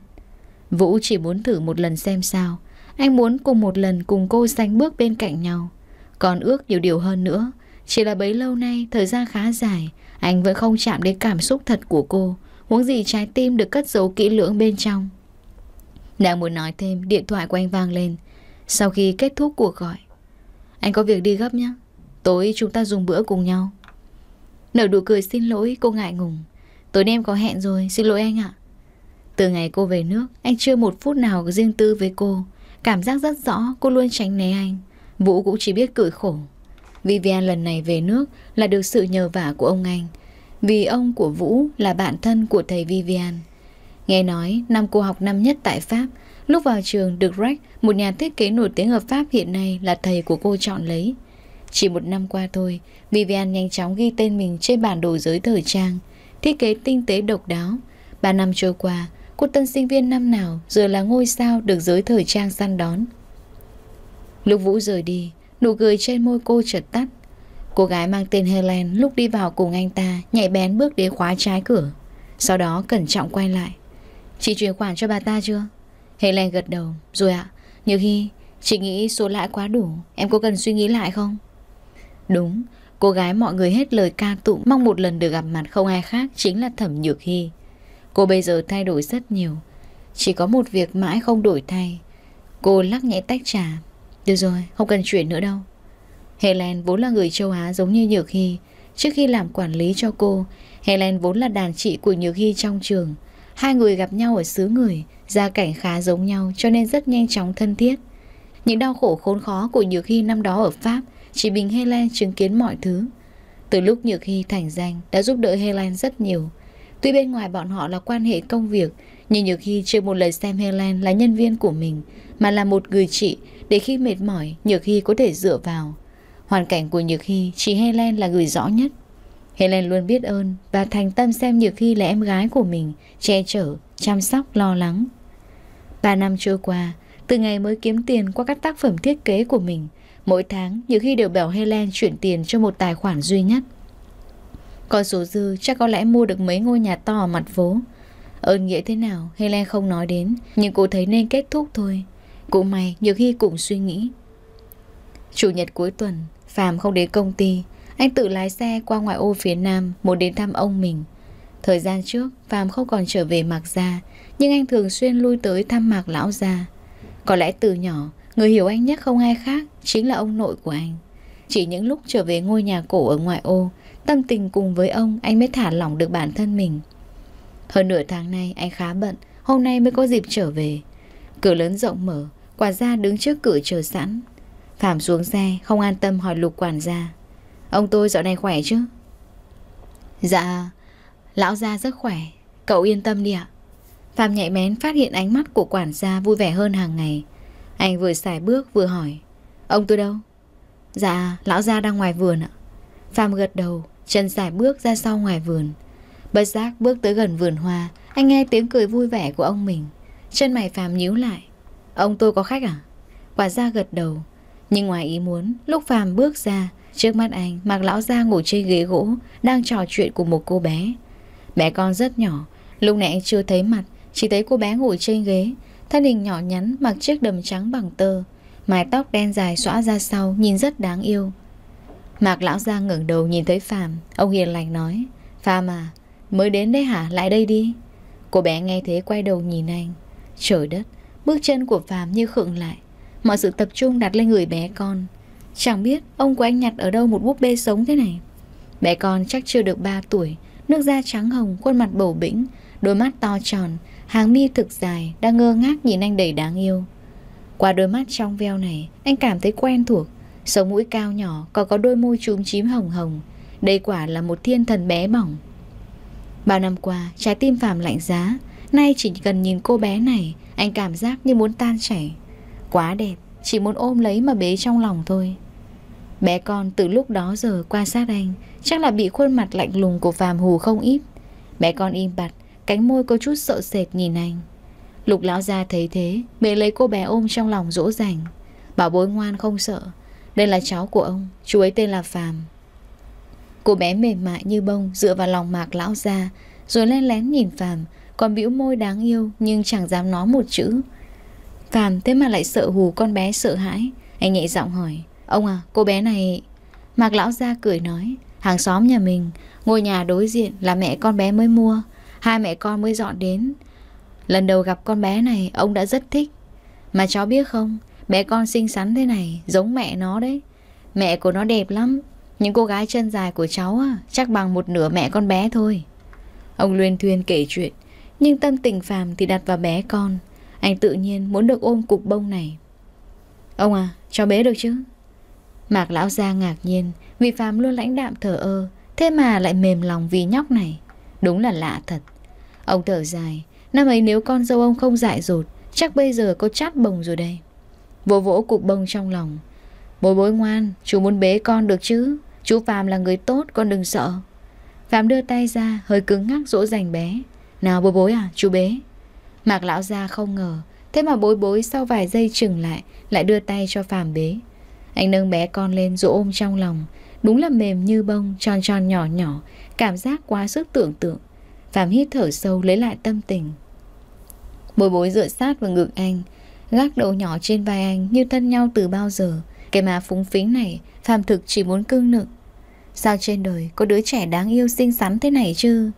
Vũ chỉ muốn thử một lần xem sao Anh muốn cùng một lần cùng cô sánh bước bên cạnh nhau Còn ước nhiều điều hơn nữa Chỉ là bấy lâu nay thời gian khá dài Anh vẫn không chạm đến cảm xúc thật của cô Muốn gì trái tim được cất giấu kỹ lưỡng bên trong Đang muốn nói thêm Điện thoại của anh vang lên sau khi kết thúc cuộc gọi Anh có việc đi gấp nhé Tối chúng ta dùng bữa cùng nhau Nở đủ cười xin lỗi cô ngại ngùng Tối nay em có hẹn rồi xin lỗi anh ạ Từ ngày cô về nước Anh chưa một phút nào riêng tư với cô Cảm giác rất rõ cô luôn tránh né anh Vũ cũng chỉ biết cười khổ Vivian lần này về nước là được sự nhờ vả của ông anh Vì ông của Vũ là bạn thân của thầy Vivian Nghe nói năm cô học năm nhất tại Pháp Lúc vào trường, được Rex, một nhà thiết kế nổi tiếng ở Pháp hiện nay là thầy của cô chọn lấy. Chỉ một năm qua thôi, Vivian nhanh chóng ghi tên mình trên bản đồ giới thời trang, thiết kế tinh tế độc đáo. Ba năm trôi qua, cô tân sinh viên năm nào rồi là ngôi sao được giới thời trang săn đón. Lúc Vũ rời đi, nụ cười trên môi cô chợt tắt. Cô gái mang tên Helen lúc đi vào cùng anh ta nhạy bén bước đến khóa trái cửa. Sau đó cẩn trọng quay lại. Chị chuyển khoản cho bà ta chưa? Hề Lan gật đầu Rồi ạ à, Nhớ khi Chị nghĩ số lãi quá đủ Em có cần suy nghĩ lại không Đúng Cô gái mọi người hết lời ca tụng Mong một lần được gặp mặt không ai khác Chính là Thẩm Nhược Hy Cô bây giờ thay đổi rất nhiều Chỉ có một việc mãi không đổi thay Cô lắc nhẹ tách trà Được rồi, không cần chuyển nữa đâu Helen vốn là người châu Á giống như Nhược Hy Trước khi làm quản lý cho cô Helen vốn là đàn chị của Nhược Hy trong trường Hai người gặp nhau ở xứ người Gia cảnh khá giống nhau cho nên rất nhanh chóng thân thiết. Những đau khổ khốn khó của Nhược Hy năm đó ở Pháp, chỉ bình Helen chứng kiến mọi thứ. Từ lúc Nhược Hy thành danh đã giúp đỡ Helen rất nhiều. Tuy bên ngoài bọn họ là quan hệ công việc, nhưng Nhược Hy chưa một lời xem Helen là nhân viên của mình, mà là một người chị để khi mệt mỏi Nhược Hy có thể dựa vào. Hoàn cảnh của Nhược Hy chỉ Helen là người rõ nhất. Helen luôn biết ơn và thành tâm xem Nhược Hy là em gái của mình, che chở, chăm sóc, lo lắng. 3 năm trôi qua, từ ngày mới kiếm tiền qua các tác phẩm thiết kế của mình, mỗi tháng nhiều khi đều bảo Helen chuyển tiền cho một tài khoản duy nhất. Còn số dư chắc có lẽ mua được mấy ngôi nhà to ở mặt phố. Ơn nghĩa thế nào Helen không nói đến, nhưng cô thấy nên kết thúc thôi. Cũng may nhiều khi cũng suy nghĩ. Chủ nhật cuối tuần, Phạm không đến công ty, anh tự lái xe qua ngoại ô phía Nam muốn đến thăm ông mình. Thời gian trước, Phạm không còn trở về mặc ra nhưng anh thường xuyên lui tới thăm mạc lão già. Có lẽ từ nhỏ, người hiểu anh nhất không ai khác chính là ông nội của anh. Chỉ những lúc trở về ngôi nhà cổ ở ngoại ô, tâm tình cùng với ông anh mới thả lỏng được bản thân mình. Hơn nửa tháng nay anh khá bận, hôm nay mới có dịp trở về. Cửa lớn rộng mở, quả gia đứng trước cửa chờ sẵn. Phạm xuống xe, không an tâm hỏi lục quản gia. Ông tôi dạo này khỏe chứ? Dạ, lão gia rất khỏe, cậu yên tâm đi ạ. Phạm nhạy bén phát hiện ánh mắt của quản gia vui vẻ hơn hàng ngày. Anh vừa xài bước vừa hỏi. Ông tôi đâu? Dạ, lão gia đang ngoài vườn ạ. Phạm gật đầu, chân xài bước ra sau ngoài vườn. Bất giác bước tới gần vườn hoa, anh nghe tiếng cười vui vẻ của ông mình. Chân mày Phạm nhíu lại. Ông tôi có khách à? Quản gia gật đầu. Nhưng ngoài ý muốn, lúc Phạm bước ra, trước mắt anh, mặc lão gia ngủ trên ghế gỗ, đang trò chuyện cùng một cô bé. Mẹ con rất nhỏ, lúc nãy anh chưa thấy mặt, chỉ thấy cô bé ngồi trên ghế Thân hình nhỏ nhắn mặc chiếc đầm trắng bằng tơ Mái tóc đen dài xõa ra sau Nhìn rất đáng yêu Mạc lão gia ngẩng đầu nhìn thấy phàm Ông hiền lành nói phàm à mới đến đấy hả lại đây đi Cô bé nghe thế quay đầu nhìn anh Trời đất Bước chân của phàm như khựng lại Mọi sự tập trung đặt lên người bé con Chẳng biết ông của anh nhặt ở đâu một búp bê sống thế này Bé con chắc chưa được ba tuổi Nước da trắng hồng, khuôn mặt bầu bĩnh Đôi mắt to tròn Hàng mi thực dài Đang ngơ ngác nhìn anh đầy đáng yêu Qua đôi mắt trong veo này Anh cảm thấy quen thuộc Sống mũi cao nhỏ Còn có đôi môi trúm chím hồng hồng Đây quả là một thiên thần bé bỏng Bao năm qua Trái tim phàm lạnh giá Nay chỉ cần nhìn cô bé này Anh cảm giác như muốn tan chảy Quá đẹp Chỉ muốn ôm lấy mà bế trong lòng thôi Bé con từ lúc đó giờ quan sát anh Chắc là bị khuôn mặt lạnh lùng của phàm Hù không ít Bé con im bặt Cánh môi có chút sợ sệt nhìn anh Lục lão gia thấy thế Bế lấy cô bé ôm trong lòng dỗ dành Bảo bối ngoan không sợ Đây là cháu của ông Chú ấy tên là Phàm Cô bé mềm mại như bông Dựa vào lòng mạc lão gia Rồi lén lén nhìn Phàm Còn bĩu môi đáng yêu Nhưng chẳng dám nói một chữ Phàm thế mà lại sợ hù con bé sợ hãi Anh nhẹ giọng hỏi Ông à cô bé này Mạc lão gia cười nói Hàng xóm nhà mình Ngôi nhà đối diện là mẹ con bé mới mua Hai mẹ con mới dọn đến Lần đầu gặp con bé này Ông đã rất thích Mà cháu biết không Bé con xinh xắn thế này Giống mẹ nó đấy Mẹ của nó đẹp lắm Những cô gái chân dài của cháu à, Chắc bằng một nửa mẹ con bé thôi Ông luyên thuyên kể chuyện Nhưng tâm tình phàm thì đặt vào bé con Anh tự nhiên muốn được ôm cục bông này Ông à Cháu bé được chứ Mạc lão ra ngạc nhiên Vì phàm luôn lãnh đạm thở ơ Thế mà lại mềm lòng vì nhóc này Đúng là lạ thật Ông thở dài Năm ấy nếu con dâu ông không dại dột Chắc bây giờ có chát bồng rồi đây Vỗ vỗ cục bông trong lòng bối bối ngoan Chú muốn bế con được chứ Chú Phạm là người tốt con đừng sợ Phạm đưa tay ra hơi cứng ngắc dỗ dành bé Nào bối bối à chú bế Mạc lão ra không ngờ Thế mà bối bối sau vài giây chừng lại Lại đưa tay cho Phạm bế Anh nâng bé con lên rồi ôm trong lòng Đúng là mềm như bông, tròn tròn nhỏ nhỏ, cảm giác quá sức tưởng tượng. Phạm hít thở sâu lấy lại tâm tình. Bồi bối dựa sát vào ngực anh, gác đầu nhỏ trên vai anh như thân nhau từ bao giờ. Cái má phúng phính này, Phạm thực chỉ muốn cưng nựng. Sao trên đời có đứa trẻ đáng yêu xinh xắn thế này chứ?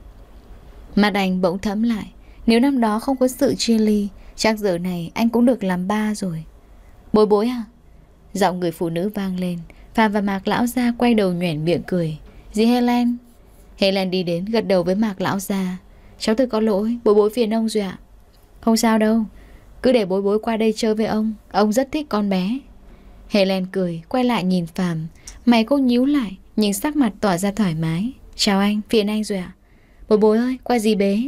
Mặt anh bỗng thấm lại, nếu năm đó không có sự chia ly, chắc giờ này anh cũng được làm ba rồi. Bồi bối à? Giọng người phụ nữ vang lên, Phạm và Mạc Lão Gia quay đầu nhoẻn miệng cười Dì Helen Helen đi đến gật đầu với Mạc Lão Gia Cháu thực có lỗi, bối bối phiền ông rồi ạ Không sao đâu Cứ để bối bối qua đây chơi với ông Ông rất thích con bé Helen cười, quay lại nhìn Phạm Mày cô nhíu lại, nhìn sắc mặt tỏ ra thoải mái Chào anh, phiền anh rồi ạ Bối bối ơi, qua gì bế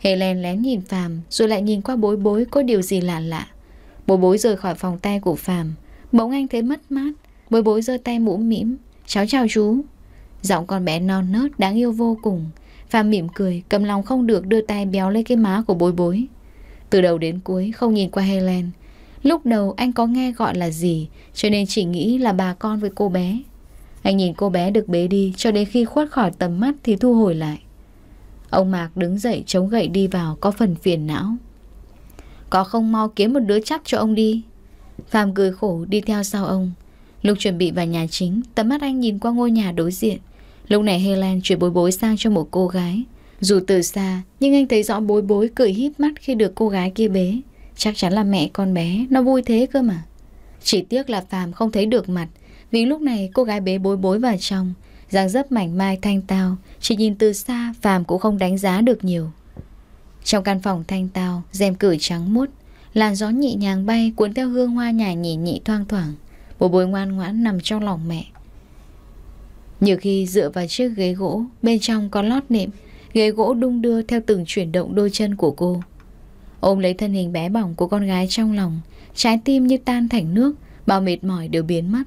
Helen lén nhìn Phạm Rồi lại nhìn qua bối bối có điều gì lạ lạ Bối bối rời khỏi phòng tay của Phạm Bỗng anh thấy mất mát Bối bối giơ tay mũm mĩm Cháu chào chú Giọng con bé non nớt đáng yêu vô cùng Phạm mỉm cười cầm lòng không được đưa tay béo lên cái má của bối bối Từ đầu đến cuối không nhìn qua Helen Lúc đầu anh có nghe gọi là gì Cho nên chỉ nghĩ là bà con với cô bé Anh nhìn cô bé được bế đi Cho đến khi khuất khỏi tầm mắt thì thu hồi lại Ông Mạc đứng dậy chống gậy đi vào Có phần phiền não Có không mau kiếm một đứa chắc cho ông đi Phạm cười khổ đi theo sau ông Lúc chuẩn bị vào nhà chính, tầm mắt anh nhìn qua ngôi nhà đối diện. Lúc này Helen chuyển bối bối sang cho một cô gái. Dù từ xa, nhưng anh thấy rõ bối bối cười híp mắt khi được cô gái kia bế. Chắc chắn là mẹ con bé, nó vui thế cơ mà. Chỉ tiếc là Phạm không thấy được mặt, vì lúc này cô gái bế bối bối vào trong. dáng dấp mảnh mai thanh tao, chỉ nhìn từ xa Phạm cũng không đánh giá được nhiều. Trong căn phòng thanh tao, rèm cửa trắng mút, làn gió nhị nhàng bay cuốn theo hương hoa nhả nhỉ nhị thoang thoảng. Bố bối ngoan ngoãn nằm trong lòng mẹ Nhiều khi dựa vào chiếc ghế gỗ Bên trong có lót nệm Ghế gỗ đung đưa theo từng chuyển động đôi chân của cô Ôm lấy thân hình bé bỏng của con gái trong lòng Trái tim như tan thành nước Bao mệt mỏi đều biến mất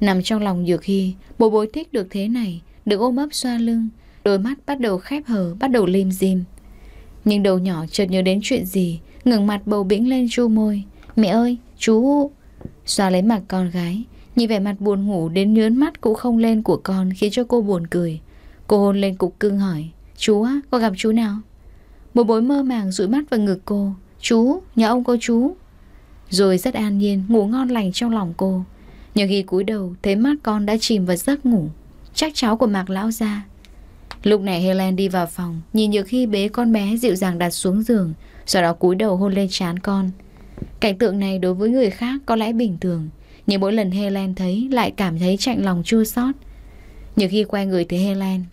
Nằm trong lòng nhiều khi Bố bối thích được thế này Được ôm ấp xoa lưng Đôi mắt bắt đầu khép hờ Bắt đầu lim dim Nhưng đầu nhỏ chợt nhớ đến chuyện gì ngừng mặt bầu bĩnh lên chu môi Mẹ ơi chú Xoa lấy mặt con gái Nhìn vẻ mặt buồn ngủ đến nhớn mắt cũng không lên của con Khiến cho cô buồn cười Cô hôn lên cục cưng hỏi Chú á, có gặp chú nào? Một bối mơ màng rụi mắt vào ngực cô Chú, nhà ông có chú Rồi rất an nhiên ngủ ngon lành trong lòng cô Nhưng khi cúi đầu Thấy mắt con đã chìm vào giấc ngủ Chắc cháu của mạc lão ra Lúc này Helen đi vào phòng Nhìn Nhược khi bế con bé dịu dàng đặt xuống giường Sau đó cúi đầu hôn lên trán con Cảnh tượng này đối với người khác có lẽ bình thường Nhưng mỗi lần Helen thấy lại cảm thấy chạnh lòng chua xót Nhiều khi quay người tới Helen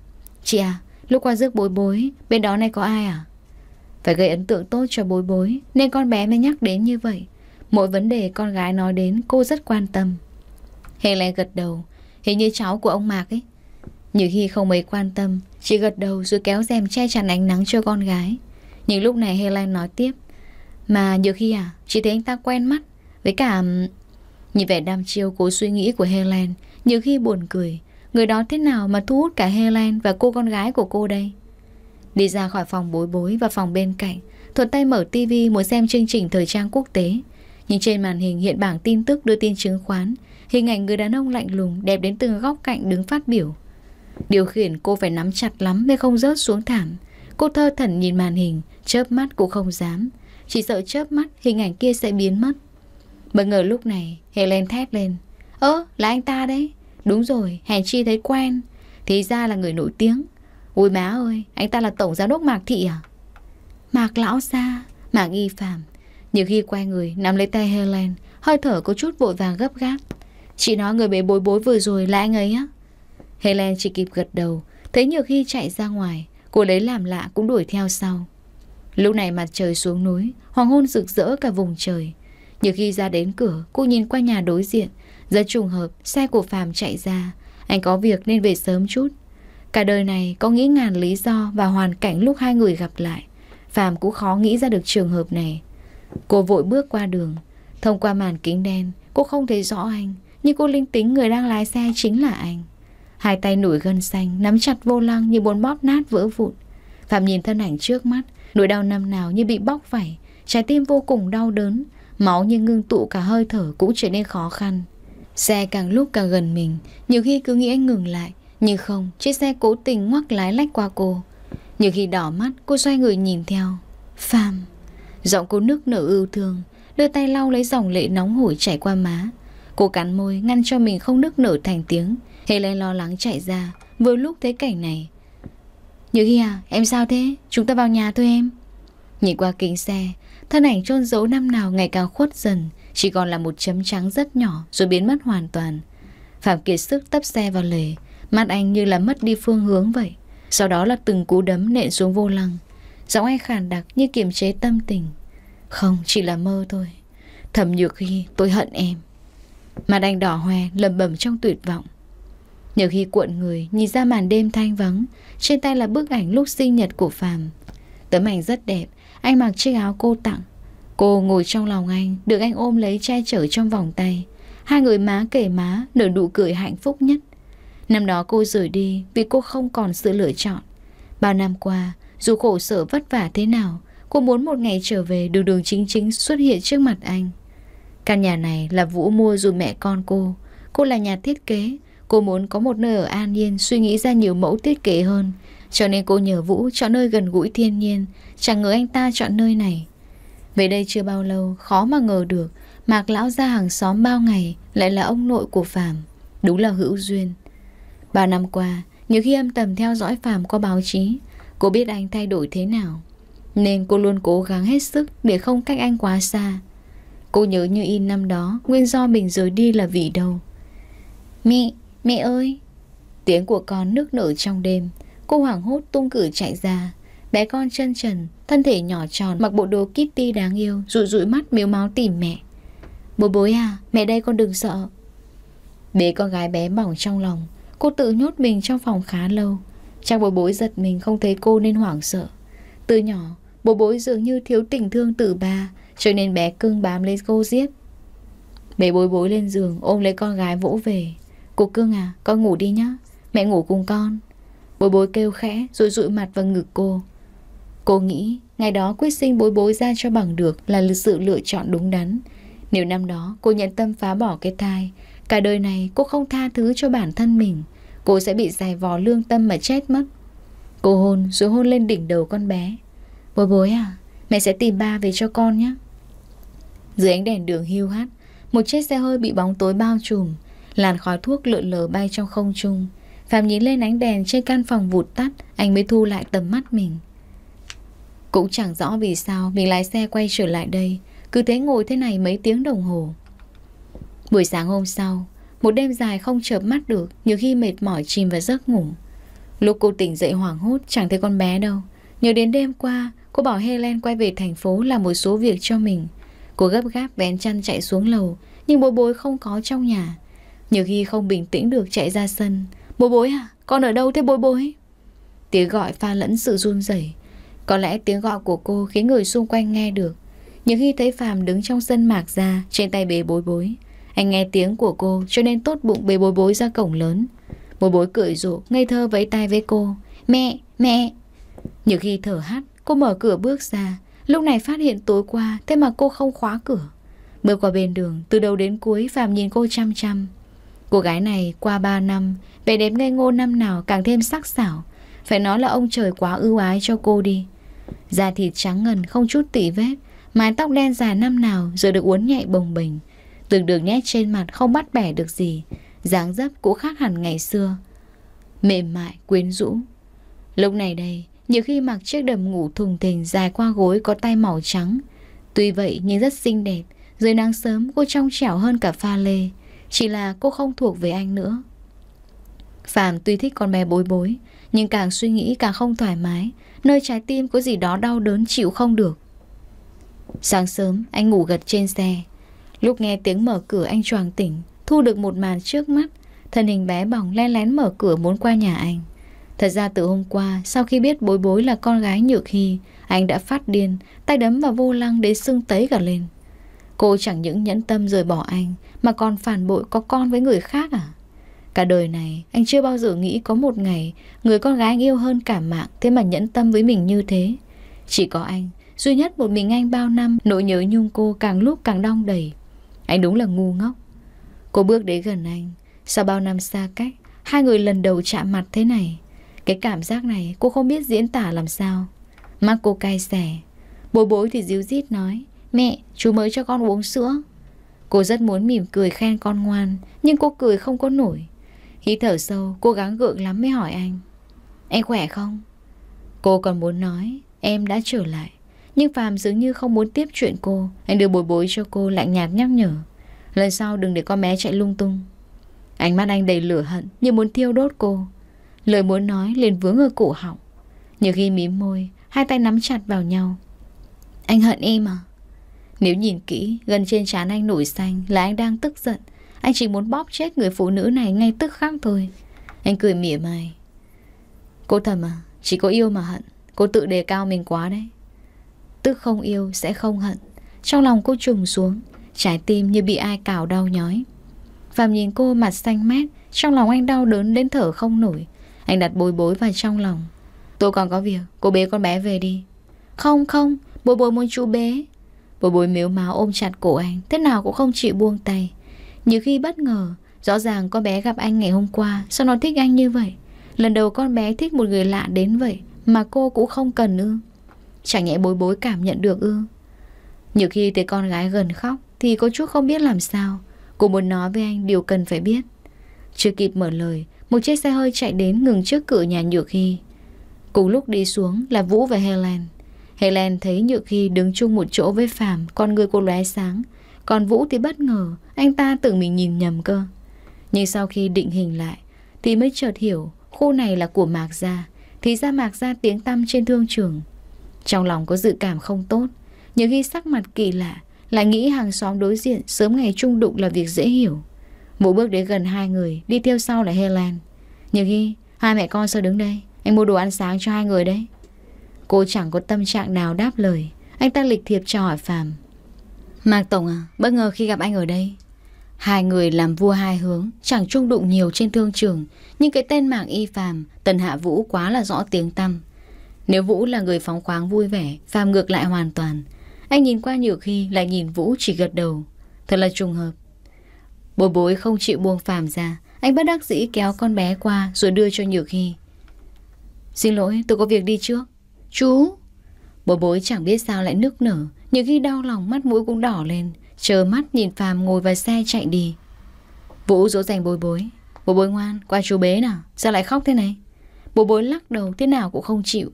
Chị à, lúc qua rước bối bối, bên đó này có ai à? Phải gây ấn tượng tốt cho bối bối Nên con bé mới nhắc đến như vậy Mỗi vấn đề con gái nói đến cô rất quan tâm Helen gật đầu Hình như cháu của ông Mạc ấy Nhiều khi không mấy quan tâm chị gật đầu rồi kéo rèm che chắn ánh nắng cho con gái Nhưng lúc này Helen nói tiếp mà nhiều khi à Chỉ thấy anh ta quen mắt Với cả Nhìn vẻ đam chiêu cố suy nghĩ của Helen Nhiều khi buồn cười Người đó thế nào mà thu hút cả Helen Và cô con gái của cô đây Đi ra khỏi phòng bối bối và phòng bên cạnh Thuận tay mở tivi muốn xem chương trình thời trang quốc tế Nhưng trên màn hình hiện bảng tin tức đưa tin chứng khoán Hình ảnh người đàn ông lạnh lùng đẹp đến từng góc cạnh đứng phát biểu Điều khiển cô phải nắm chặt lắm để không rớt xuống thảm Cô thơ thẩn nhìn màn hình Chớp mắt cũng không dám chỉ sợ chớp mắt hình ảnh kia sẽ biến mất Bất ngờ lúc này Helen thét lên Ơ là anh ta đấy Đúng rồi hèn chi thấy quen Thì ra là người nổi tiếng Ui má ơi anh ta là tổng giám đốc Mạc Thị à Mạc lão xa Mạc y phạm Nhiều khi quay người nắm lấy tay Helen Hơi thở có chút vội vàng gấp gáp Chị nói người bé bối bối vừa rồi là anh ấy á Helen chỉ kịp gật đầu Thấy nhiều khi chạy ra ngoài Cô lấy làm lạ cũng đuổi theo sau Lúc này mặt trời xuống núi, hoàng hôn rực rỡ cả vùng trời. nhiều khi ra đến cửa, cô nhìn qua nhà đối diện. Rất trùng hợp, xe của Phạm chạy ra. Anh có việc nên về sớm chút. Cả đời này có nghĩ ngàn lý do và hoàn cảnh lúc hai người gặp lại. Phạm cũng khó nghĩ ra được trường hợp này. Cô vội bước qua đường. Thông qua màn kính đen, cô không thấy rõ anh. Nhưng cô linh tính người đang lái xe chính là anh. Hai tay nổi gân xanh, nắm chặt vô lăng như muốn bóp nát vỡ vụn. Phạm nhìn thân ảnh trước mắt, Nỗi đau năm nào như bị bóc vảy, trái tim vô cùng đau đớn, máu như ngưng tụ cả hơi thở cũng trở nên khó khăn. Xe càng lúc càng gần mình, nhiều khi cứ nghĩ anh ngừng lại, nhưng không, chiếc xe cố tình ngoắc lái lách qua cô. Nhiều khi đỏ mắt, cô xoay người nhìn theo. Phàm, giọng cô nức nở ưu thương, đưa tay lau lấy dòng lệ nóng hổi chảy qua má. Cô cắn môi ngăn cho mình không nức nở thành tiếng. Helen lo lắng chạy ra, vừa lúc thấy cảnh này, như ghi à, em sao thế? Chúng ta vào nhà thôi em. Nhìn qua kính xe, thân ảnh trôn giấu năm nào ngày càng khuất dần, chỉ còn là một chấm trắng rất nhỏ rồi biến mất hoàn toàn. Phạm Kiệt sức tấp xe vào lề, mắt anh như là mất đi phương hướng vậy. Sau đó là từng cú đấm nện xuống vô lăng. Giọng anh khàn đặc như kiềm chế tâm tình. Không, chỉ là mơ thôi. Thầm nhược ghi, tôi hận em. Mặt anh đỏ hoe, lầm bầm trong tuyệt vọng. Nhiều khi cuộn người nhìn ra màn đêm thanh vắng Trên tay là bức ảnh lúc sinh nhật của Phạm Tấm ảnh rất đẹp Anh mặc chiếc áo cô tặng Cô ngồi trong lòng anh Được anh ôm lấy che chở trong vòng tay Hai người má kể má Nở nụ cười hạnh phúc nhất Năm đó cô rời đi Vì cô không còn sự lựa chọn Bao năm qua Dù khổ sở vất vả thế nào Cô muốn một ngày trở về đường đường chính chính xuất hiện trước mặt anh Căn nhà này là Vũ mua dù mẹ con cô Cô là nhà thiết kế Cô muốn có một nơi ở an nhiên Suy nghĩ ra nhiều mẫu thiết kế hơn Cho nên cô nhờ Vũ chọn nơi gần gũi thiên nhiên Chẳng ngờ anh ta chọn nơi này Về đây chưa bao lâu Khó mà ngờ được Mạc lão ra hàng xóm bao ngày Lại là ông nội của Phạm Đúng là hữu duyên Ba năm qua nhiều khi âm tầm theo dõi Phạm qua báo chí Cô biết anh thay đổi thế nào Nên cô luôn cố gắng hết sức Để không cách anh quá xa Cô nhớ như in năm đó Nguyên do mình rời đi là vì đâu Mẹ Mẹ ơi! Tiếng của con nước nở trong đêm. Cô hoảng hốt tung cử chạy ra. Bé con chân trần, thân thể nhỏ tròn, mặc bộ đồ Kitty đáng yêu, rụi rụi mắt miếu máu tìm mẹ. Bố bối à, mẹ đây con đừng sợ. bé con gái bé bỏng trong lòng, cô tự nhốt mình trong phòng khá lâu. Trang bố bối giật mình không thấy cô nên hoảng sợ. Từ nhỏ, bố bối dường như thiếu tình thương từ ba, cho nên bé cưng bám lấy cô giết. Bé bối bối lên giường ôm lấy con gái vỗ về Cô Cương à, con ngủ đi nhá. Mẹ ngủ cùng con. Bối bối kêu khẽ, rụi rụi mặt vào ngực cô. Cô nghĩ, ngày đó quyết sinh bối bối ra cho bằng được là sự lựa chọn đúng đắn. Nếu năm đó cô nhận tâm phá bỏ cái thai, cả đời này cô không tha thứ cho bản thân mình. Cô sẽ bị dài vò lương tâm mà chết mất. Cô hôn rồi hôn lên đỉnh đầu con bé. Bối bối à, mẹ sẽ tìm ba về cho con nhé. Dưới ánh đèn đường hưu hát, một chiếc xe hơi bị bóng tối bao trùm. Làn khói thuốc lượn lờ bay trong không trung Phạm nhìn lên ánh đèn trên căn phòng vụt tắt Anh mới thu lại tầm mắt mình Cũng chẳng rõ vì sao Mình lái xe quay trở lại đây Cứ thế ngồi thế này mấy tiếng đồng hồ Buổi sáng hôm sau Một đêm dài không chợp mắt được Nhiều khi mệt mỏi chìm vào giấc ngủ Lúc cô tỉnh dậy hoảng hốt Chẳng thấy con bé đâu Nhớ đến đêm qua Cô bảo Helen quay về thành phố Làm một số việc cho mình Cô gấp gáp vén chăn chạy xuống lầu Nhưng bố bối không có trong nhà nhiều khi không bình tĩnh được chạy ra sân bối bối à, con ở đâu thế bối bối Tiếng gọi pha lẫn sự run rẩy Có lẽ tiếng gọi của cô khiến người xung quanh nghe được Nhưng khi thấy Phạm đứng trong sân mạc ra Trên tay bế bối bối Anh nghe tiếng của cô cho nên tốt bụng bế bối bối ra cổng lớn Bối bối cười rộ ngây thơ vẫy tay với cô Mẹ, mẹ Nhiều khi thở hắt cô mở cửa bước ra Lúc này phát hiện tối qua Thế mà cô không khóa cửa Bước qua bên đường Từ đầu đến cuối Phạm nhìn cô chăm chăm Cô gái này qua 3 năm, vẻ đẹp ngây ngô năm nào càng thêm sắc sảo. Phải nói là ông trời quá ưu ái cho cô đi. Da thịt trắng ngần không chút tỉ vết, mái tóc đen dài năm nào rồi được uốn nhạy bồng bềnh. Từng đường nét trên mặt không bắt bẻ được gì, dáng dấp cũng khác hẳn ngày xưa. Mềm mại, quyến rũ. Lúc này đây, nhiều khi mặc chiếc đầm ngủ thùng thình dài qua gối có tay màu trắng. Tuy vậy nhưng rất xinh đẹp, dưới nắng sớm cô trong trẻo hơn cả pha lê. Chỉ là cô không thuộc về anh nữa Phạm tuy thích con bé bối bối Nhưng càng suy nghĩ càng không thoải mái Nơi trái tim có gì đó đau đớn chịu không được Sáng sớm anh ngủ gật trên xe Lúc nghe tiếng mở cửa anh choàng tỉnh Thu được một màn trước mắt Thân hình bé bỏng len lén mở cửa muốn qua nhà anh Thật ra từ hôm qua Sau khi biết bối bối là con gái nhược hy Anh đã phát điên Tay đấm vào vô lăng đến sưng tấy cả lên Cô chẳng những nhẫn tâm rời bỏ anh Mà còn phản bội có con với người khác à Cả đời này Anh chưa bao giờ nghĩ có một ngày Người con gái anh yêu hơn cả mạng Thế mà nhẫn tâm với mình như thế Chỉ có anh Duy nhất một mình anh bao năm Nỗi nhớ nhung cô càng lúc càng đong đầy Anh đúng là ngu ngốc Cô bước đến gần anh Sau bao năm xa cách Hai người lần đầu chạm mặt thế này Cái cảm giác này cô không biết diễn tả làm sao Mắt cô cay xẻ Bố bối thì díu dít nói Mẹ, chú mới cho con uống sữa. Cô rất muốn mỉm cười khen con ngoan, nhưng cô cười không có nổi. Hít thở sâu, cố gắng gượng lắm mới hỏi anh. Em khỏe không? Cô còn muốn nói, em đã trở lại. Nhưng Phạm dường như không muốn tiếp chuyện cô, anh đưa bồi bối cho cô lạnh nhạt nhắc nhở. Lần sau đừng để con bé chạy lung tung. Ánh mắt anh đầy lửa hận như muốn thiêu đốt cô. Lời muốn nói liền vướng ở cổ họng. Nhiều khi mím môi, hai tay nắm chặt vào nhau. Anh hận em à? Nếu nhìn kỹ, gần trên trán anh nổi xanh là anh đang tức giận. Anh chỉ muốn bóp chết người phụ nữ này ngay tức khắc thôi. Anh cười mỉa mai. Cô thầm à, chỉ có yêu mà hận. Cô tự đề cao mình quá đấy. Tức không yêu sẽ không hận. Trong lòng cô trùng xuống, trái tim như bị ai cào đau nhói. Phạm nhìn cô mặt xanh mét, trong lòng anh đau đớn đến thở không nổi. Anh đặt bồi bối vào trong lòng. Tôi còn có việc, cô bế con bé về đi. Không không, bồi bối muốn chú bế, Cô bối miếu máu ôm chặt cổ anh Thế nào cũng không chịu buông tay Nhiều khi bất ngờ Rõ ràng con bé gặp anh ngày hôm qua Sao nó thích anh như vậy Lần đầu con bé thích một người lạ đến vậy Mà cô cũng không cần ư Chẳng nhẽ bối bối cảm nhận được ư Nhiều khi thấy con gái gần khóc Thì cô chút không biết làm sao Cô muốn nói với anh điều cần phải biết Chưa kịp mở lời Một chiếc xe hơi chạy đến ngừng trước cửa nhà Nhược Hy Cùng lúc đi xuống là Vũ và Helen Helen thấy Nhược Hy đứng chung một chỗ với Phạm, con người cô lóe sáng. Còn Vũ thì bất ngờ, anh ta tưởng mình nhìn nhầm cơ. Nhưng sau khi định hình lại, thì mới chợt hiểu khu này là của Mạc Gia. Thì ra Mạc Gia tiếng tăm trên thương trường. Trong lòng có dự cảm không tốt, Nhược Hy sắc mặt kỳ lạ, lại nghĩ hàng xóm đối diện sớm ngày chung đụng là việc dễ hiểu. Vũ bước đến gần hai người, đi theo sau là Helen. Nhược Hy, hai mẹ con sao đứng đây? Anh mua đồ ăn sáng cho hai người đấy. Cô chẳng có tâm trạng nào đáp lời Anh ta lịch thiệp cho hỏi Phạm Mạc Tổng à, bất ngờ khi gặp anh ở đây Hai người làm vua hai hướng Chẳng chung đụng nhiều trên thương trường Nhưng cái tên Mạc Y Phạm Tần Hạ Vũ quá là rõ tiếng tăm Nếu Vũ là người phóng khoáng vui vẻ Phạm ngược lại hoàn toàn Anh nhìn qua nhiều khi lại nhìn Vũ chỉ gật đầu Thật là trùng hợp bồi bối không chịu buông Phạm ra Anh bất đắc dĩ kéo con bé qua Rồi đưa cho nhiều khi Xin lỗi tôi có việc đi trước Chú! Bố bối chẳng biết sao lại nức nở, nhưng khi đau lòng mắt mũi cũng đỏ lên, chờ mắt nhìn Phàm ngồi vào xe chạy đi. Vũ dỗ dành bối bối. Bố bối ngoan, qua chú bế nào, sao lại khóc thế này? Bố bối lắc đầu thế nào cũng không chịu.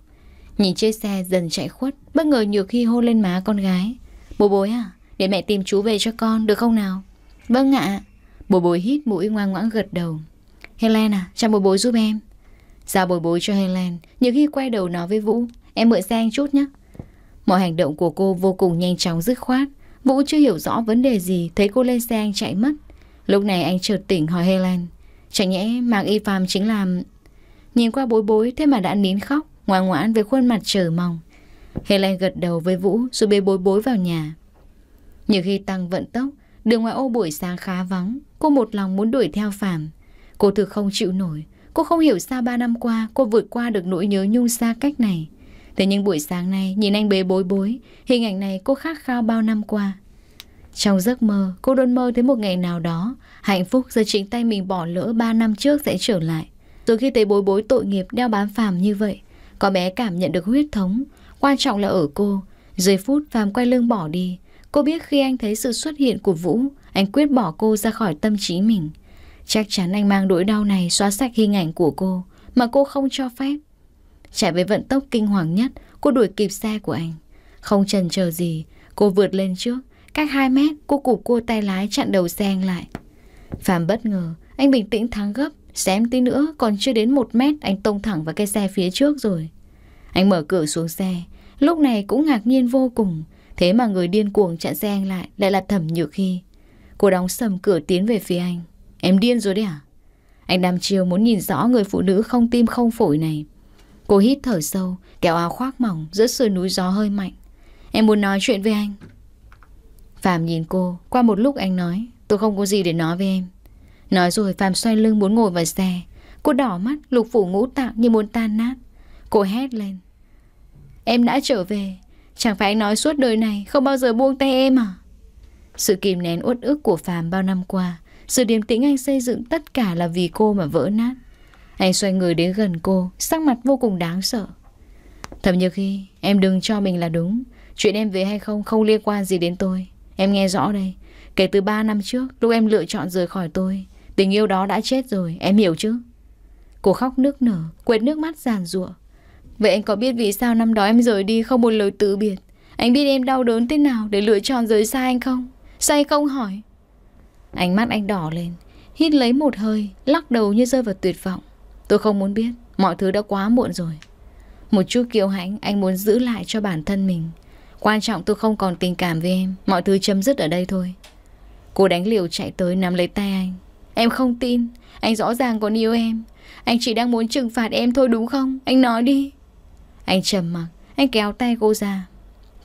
Nhìn chiếc xe dần chạy khuất, bất ngờ nhược khi hôn lên má con gái. Bố bối à, để mẹ tìm chú về cho con, được không nào? Vâng ạ. Bố bối hít mũi ngoan ngoãn gật đầu. Helen à, chào bố bối giúp em. Giao bồi bối cho Helen, nhiều khi quay đầu nói với Vũ Em mượn xe anh chút nhé. Mọi hành động của cô vô cùng nhanh chóng dứt khoát. Vũ chưa hiểu rõ vấn đề gì, thấy cô lên xe anh chạy mất. Lúc này anh chợt tỉnh hỏi Helen. Chẳng nhẽ Mạc Y Phạm chính là... Nhìn qua bối bối thế mà đã nín khóc, ngoan ngoãn với khuôn mặt trở mong. Helen gật đầu với Vũ rồi bê bối bối vào nhà. Nhiều khi tăng vận tốc, đường ngoài ô buổi sáng khá vắng, cô một lòng muốn đuổi theo Phạm. Cô thực không chịu nổi, cô không hiểu sao ba năm qua cô vượt qua được nỗi nhớ nhung xa cách này. Thế nhưng buổi sáng nay nhìn anh bế bối bối Hình ảnh này cô khát khao bao năm qua Trong giấc mơ cô đôn mơ tới một ngày nào đó Hạnh phúc giờ chính tay mình bỏ lỡ 3 năm trước sẽ trở lại Rồi khi thấy bối bối tội nghiệp đeo bám phàm như vậy Có bé cảm nhận được huyết thống Quan trọng là ở cô Dưới phút phàm quay lưng bỏ đi Cô biết khi anh thấy sự xuất hiện của Vũ Anh quyết bỏ cô ra khỏi tâm trí mình Chắc chắn anh mang nỗi đau này xóa sạch hình ảnh của cô Mà cô không cho phép Chạy với vận tốc kinh hoàng nhất, cô đuổi kịp xe của anh. Không chần chờ gì, cô vượt lên trước. Cách hai mét, cô cụp cua tay lái chặn đầu xe anh lại. phàm bất ngờ, anh bình tĩnh thắng gấp. Xém tí nữa, còn chưa đến một mét, anh tông thẳng vào cái xe phía trước rồi. Anh mở cửa xuống xe, lúc này cũng ngạc nhiên vô cùng. Thế mà người điên cuồng chặn xe anh lại, lại là thẩm nhược khi. Cô đóng sầm cửa tiến về phía anh. Em điên rồi đấy à? Anh đam chiều muốn nhìn rõ người phụ nữ không tim không phổi này. Cô hít thở sâu, kéo áo khoác mỏng giữa sườn núi gió hơi mạnh. Em muốn nói chuyện với anh. Phạm nhìn cô, qua một lúc anh nói, tôi không có gì để nói với em. Nói rồi Phạm xoay lưng muốn ngồi vào xe. Cô đỏ mắt, lục phủ ngũ tạng như muốn tan nát. Cô hét lên. Em đã trở về, chẳng phải anh nói suốt đời này không bao giờ buông tay em à? Sự kìm nén uất ức của Phạm bao năm qua, sự điềm tĩnh anh xây dựng tất cả là vì cô mà vỡ nát. Anh xoay người đến gần cô Sắc mặt vô cùng đáng sợ Thậm như khi em đừng cho mình là đúng Chuyện em về hay không không liên quan gì đến tôi Em nghe rõ đây Kể từ 3 năm trước lúc em lựa chọn rời khỏi tôi Tình yêu đó đã chết rồi Em hiểu chứ Cô khóc nước nở Quệt nước mắt giàn giụa Vậy anh có biết vì sao năm đó em rời đi không một lời từ biệt Anh biết em đau đớn thế nào để lựa chọn rời xa anh không Sao không hỏi Ánh mắt anh đỏ lên Hít lấy một hơi Lắc đầu như rơi vào tuyệt vọng Tôi không muốn biết Mọi thứ đã quá muộn rồi Một chút kiêu hãnh anh muốn giữ lại cho bản thân mình Quan trọng tôi không còn tình cảm với em Mọi thứ chấm dứt ở đây thôi Cô đánh liều chạy tới nắm lấy tay anh Em không tin Anh rõ ràng còn yêu em Anh chỉ đang muốn trừng phạt em thôi đúng không Anh nói đi Anh trầm mặc Anh kéo tay cô ra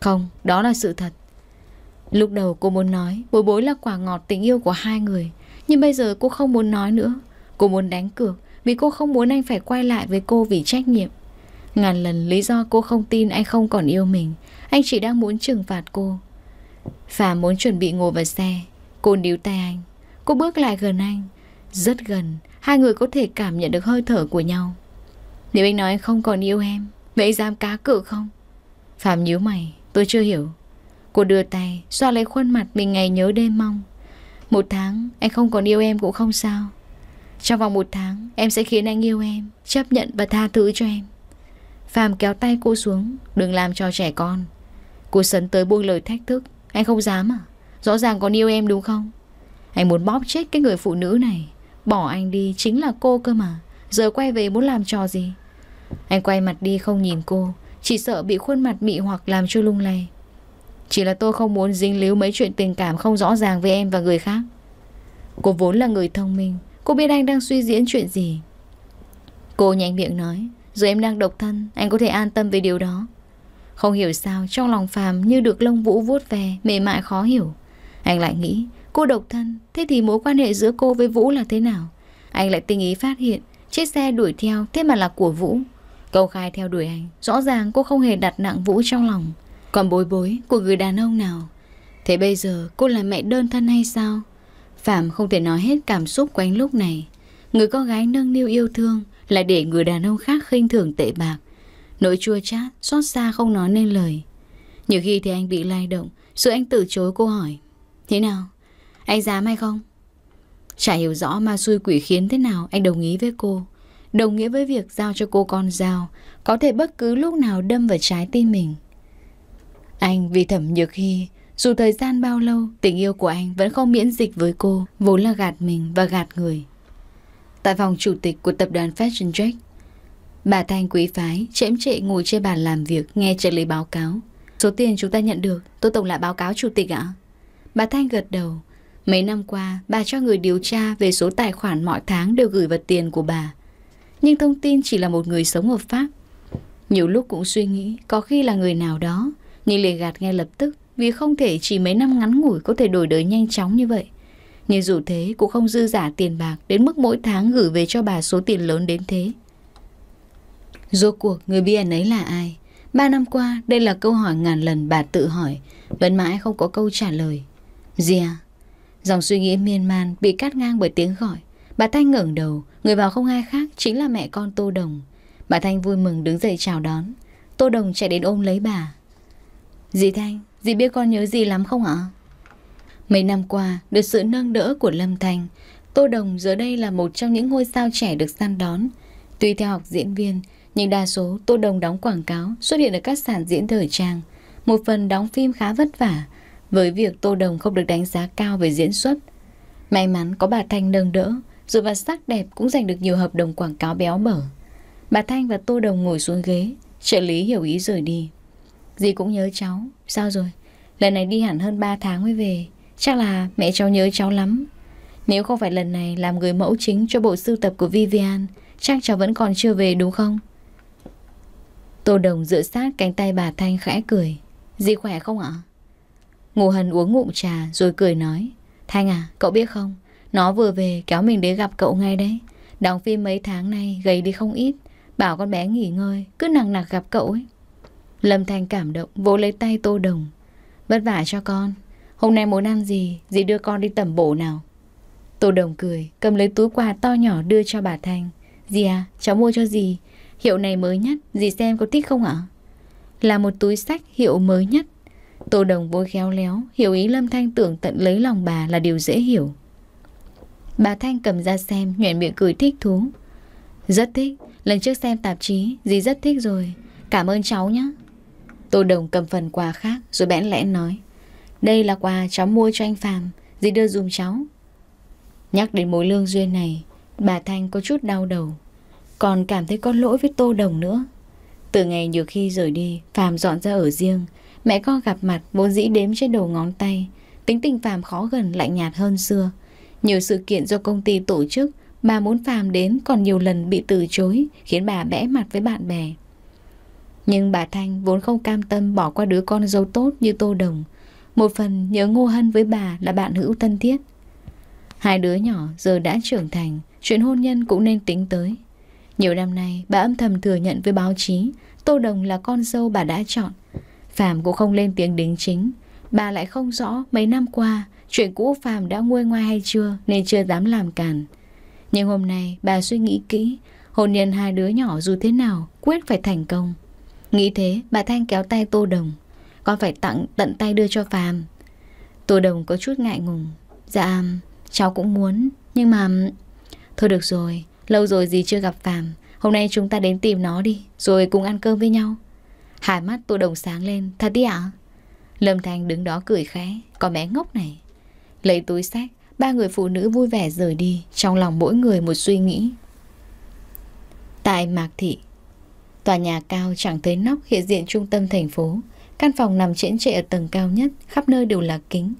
Không đó là sự thật Lúc đầu cô muốn nói Bối bối là quả ngọt tình yêu của hai người Nhưng bây giờ cô không muốn nói nữa Cô muốn đánh cược vì cô không muốn anh phải quay lại với cô vì trách nhiệm. Ngàn lần lý do cô không tin anh không còn yêu mình, anh chỉ đang muốn trừng phạt cô. Phạm muốn chuẩn bị ngồi vào xe, cô níu tay anh. Cô bước lại gần anh, rất gần, hai người có thể cảm nhận được hơi thở của nhau. Nếu anh nói anh không còn yêu em, vậy dám cá cự không? Phạm nhíu mày, tôi chưa hiểu. Cô đưa tay, xoa lấy khuôn mặt mình ngày nhớ đêm mong. Một tháng, anh không còn yêu em cũng không sao. Trong vòng một tháng, em sẽ khiến anh yêu em, chấp nhận và tha thứ cho em. Phạm kéo tay cô xuống, đừng làm cho trẻ con. Cô sấn tới buông lời thách thức, anh không dám à? Rõ ràng còn yêu em đúng không? Anh muốn bóp chết cái người phụ nữ này, bỏ anh đi chính là cô cơ mà, giờ quay về muốn làm trò gì? Anh quay mặt đi không nhìn cô, chỉ sợ bị khuôn mặt mị hoặc làm cho lung lay. Chỉ là tôi không muốn dính líu mấy chuyện tình cảm không rõ ràng với em và người khác. Cô vốn là người thông minh, Cô biết anh đang suy diễn chuyện gì Cô nhanh miệng nói dù em đang độc thân Anh có thể an tâm về điều đó Không hiểu sao trong lòng Phàm như được lông vũ vuốt về Mềm mại khó hiểu Anh lại nghĩ cô độc thân Thế thì mối quan hệ giữa cô với Vũ là thế nào Anh lại tình ý phát hiện Chiếc xe đuổi theo thế mà là của Vũ Câu khai theo đuổi anh Rõ ràng cô không hề đặt nặng Vũ trong lòng Còn bối bối của người đàn ông nào Thế bây giờ cô là mẹ đơn thân hay sao Phạm không thể nói hết cảm xúc của anh lúc này. Người con gái nâng niu yêu thương là để người đàn ông khác khinh thường tệ bạc. Nỗi chua chát, xót xa không nói nên lời. Nhiều khi thì anh bị lay động, sự anh từ chối cô hỏi. Thế nào? Anh dám hay không? Chả hiểu rõ ma xui quỷ khiến thế nào anh đồng ý với cô. Đồng nghĩa với việc giao cho cô con dao, có thể bất cứ lúc nào đâm vào trái tim mình. Anh vì thẩm nhược khi. Dù thời gian bao lâu, tình yêu của anh vẫn không miễn dịch với cô, vốn là gạt mình và gạt người. Tại phòng chủ tịch của tập đoàn Fashion Jack, bà Thanh quý phái chễm chệ ngồi trên bàn làm việc nghe trợ lý báo cáo. Số tiền chúng ta nhận được, tôi tổng lại báo cáo chủ tịch ạ. Bà Thanh gật đầu. Mấy năm qua, bà cho người điều tra về số tài khoản mọi tháng đều gửi vào tiền của bà. Nhưng thông tin chỉ là một người sống ở Pháp. Nhiều lúc cũng suy nghĩ có khi là người nào đó, nhưng lề gạt ngay lập tức vì không thể chỉ mấy năm ngắn ngủi có thể đổi đời nhanh chóng như vậy. Nhưng dù thế cũng không dư giả tiền bạc đến mức mỗi tháng gửi về cho bà số tiền lớn đến thế. Rốt cuộc người BN ấy là ai? Ba năm qua đây là câu hỏi ngàn lần bà tự hỏi, vẫn mãi không có câu trả lời. Gì à? Dòng suy nghĩ miên man bị cắt ngang bởi tiếng gọi. Bà Thanh ngẩng đầu, người vào không ai khác chính là mẹ con Tô Đồng. Bà Thanh vui mừng đứng dậy chào đón. Tô Đồng chạy đến ôm lấy bà. Dì Thanh, Dì biết con nhớ gì lắm không ạ? Mấy năm qua, được sự nâng đỡ của Lâm Thành, Tô Đồng giờ đây là một trong những ngôi sao trẻ được săn đón. Tuy theo học diễn viên, nhưng đa số Tô Đồng đóng quảng cáo xuất hiện ở các sản diễn thời trang. Một phần đóng phim khá vất vả, với việc Tô Đồng không được đánh giá cao về diễn xuất. May mắn có bà Thanh nâng đỡ, rồi bà sắc đẹp cũng giành được nhiều hợp đồng quảng cáo béo bở. Bà Thanh và Tô Đồng ngồi xuống ghế, trợ lý hiểu ý rời đi. Dì cũng nhớ cháu Sao rồi Lần này đi hẳn hơn 3 tháng mới về Chắc là mẹ cháu nhớ cháu lắm Nếu không phải lần này làm người mẫu chính cho bộ sưu tập của Vivian Chắc cháu vẫn còn chưa về đúng không Tô Đồng dựa sát cánh tay bà Thanh khẽ cười Dì khỏe không ạ Ngô Hân uống ngụm trà rồi cười nói Thanh à cậu biết không Nó vừa về kéo mình đến gặp cậu ngay đấy Đóng phim mấy tháng nay gầy đi không ít Bảo con bé nghỉ ngơi Cứ nặng nặc gặp cậu ấy Lâm Thành cảm động vỗ lấy tay Tô Đồng Vất vả cho con Hôm nay muốn ăn gì Dì đưa con đi tẩm bổ nào Tô Đồng cười Cầm lấy túi quà to nhỏ đưa cho bà Thành Dì à cháu mua cho dì Hiệu này mới nhất Dì xem có thích không ạ Là một túi sách hiệu mới nhất Tô Đồng vui khéo léo Hiểu ý Lâm Thanh tưởng tận lấy lòng bà là điều dễ hiểu Bà Thanh cầm ra xem nhuện miệng cười thích thú Rất thích Lần trước xem tạp chí Dì rất thích rồi Cảm ơn cháu nhé Tô Đồng cầm phần quà khác rồi bẽn lẽn nói. Đây là quà cháu mua cho anh Phạm, dì đưa dùm cháu. Nhắc đến mối lương duyên này, bà Thanh có chút đau đầu. Còn cảm thấy có lỗi với Tô Đồng nữa. Từ ngày nhiều khi rời đi, Phạm dọn ra ở riêng. Mẹ con gặp mặt vốn dĩ đếm trên đầu ngón tay. Tính tình Phạm khó gần lạnh nhạt hơn xưa. Nhiều sự kiện do công ty tổ chức, bà muốn Phạm đến còn nhiều lần bị từ chối, khiến bà bẽ mặt với bạn bè. Nhưng bà Thanh vốn không cam tâm bỏ qua đứa con dâu tốt như Tô Đồng. Một phần nhớ Ngô Hân với bà là bạn hữu thân thiết. Hai đứa nhỏ giờ đã trưởng thành, chuyện hôn nhân cũng nên tính tới. Nhiều năm nay, bà âm thầm thừa nhận với báo chí Tô Đồng là con dâu bà đã chọn. Phạm cũng không lên tiếng đính chính. Bà lại không rõ mấy năm qua chuyện cũ Phạm đã nguôi ngoai hay chưa nên chưa dám làm càn. Nhưng hôm nay bà suy nghĩ kỹ, hôn nhân hai đứa nhỏ dù thế nào quyết phải thành công. Nghĩ thế bà Thanh kéo tay Tô Đồng Con phải tặng tận tay đưa cho Phạm Tô Đồng có chút ngại ngùng Dạ cháu cũng muốn Nhưng mà Thôi được rồi Lâu rồi gì chưa gặp Phạm Hôm nay chúng ta đến tìm nó đi Rồi cùng ăn cơm với nhau Hai mắt Tô Đồng sáng lên Thật đi ạ Lâm Thanh đứng đó cười khẽ có bé ngốc này Lấy túi sách Ba người phụ nữ vui vẻ rời đi Trong lòng mỗi người một suy nghĩ Tại Mạc Thị Tòa nhà cao chẳng thấy nóc hiện diện trung tâm thành phố. Căn phòng nằm triển trệ ở tầng cao nhất, khắp nơi đều là kính.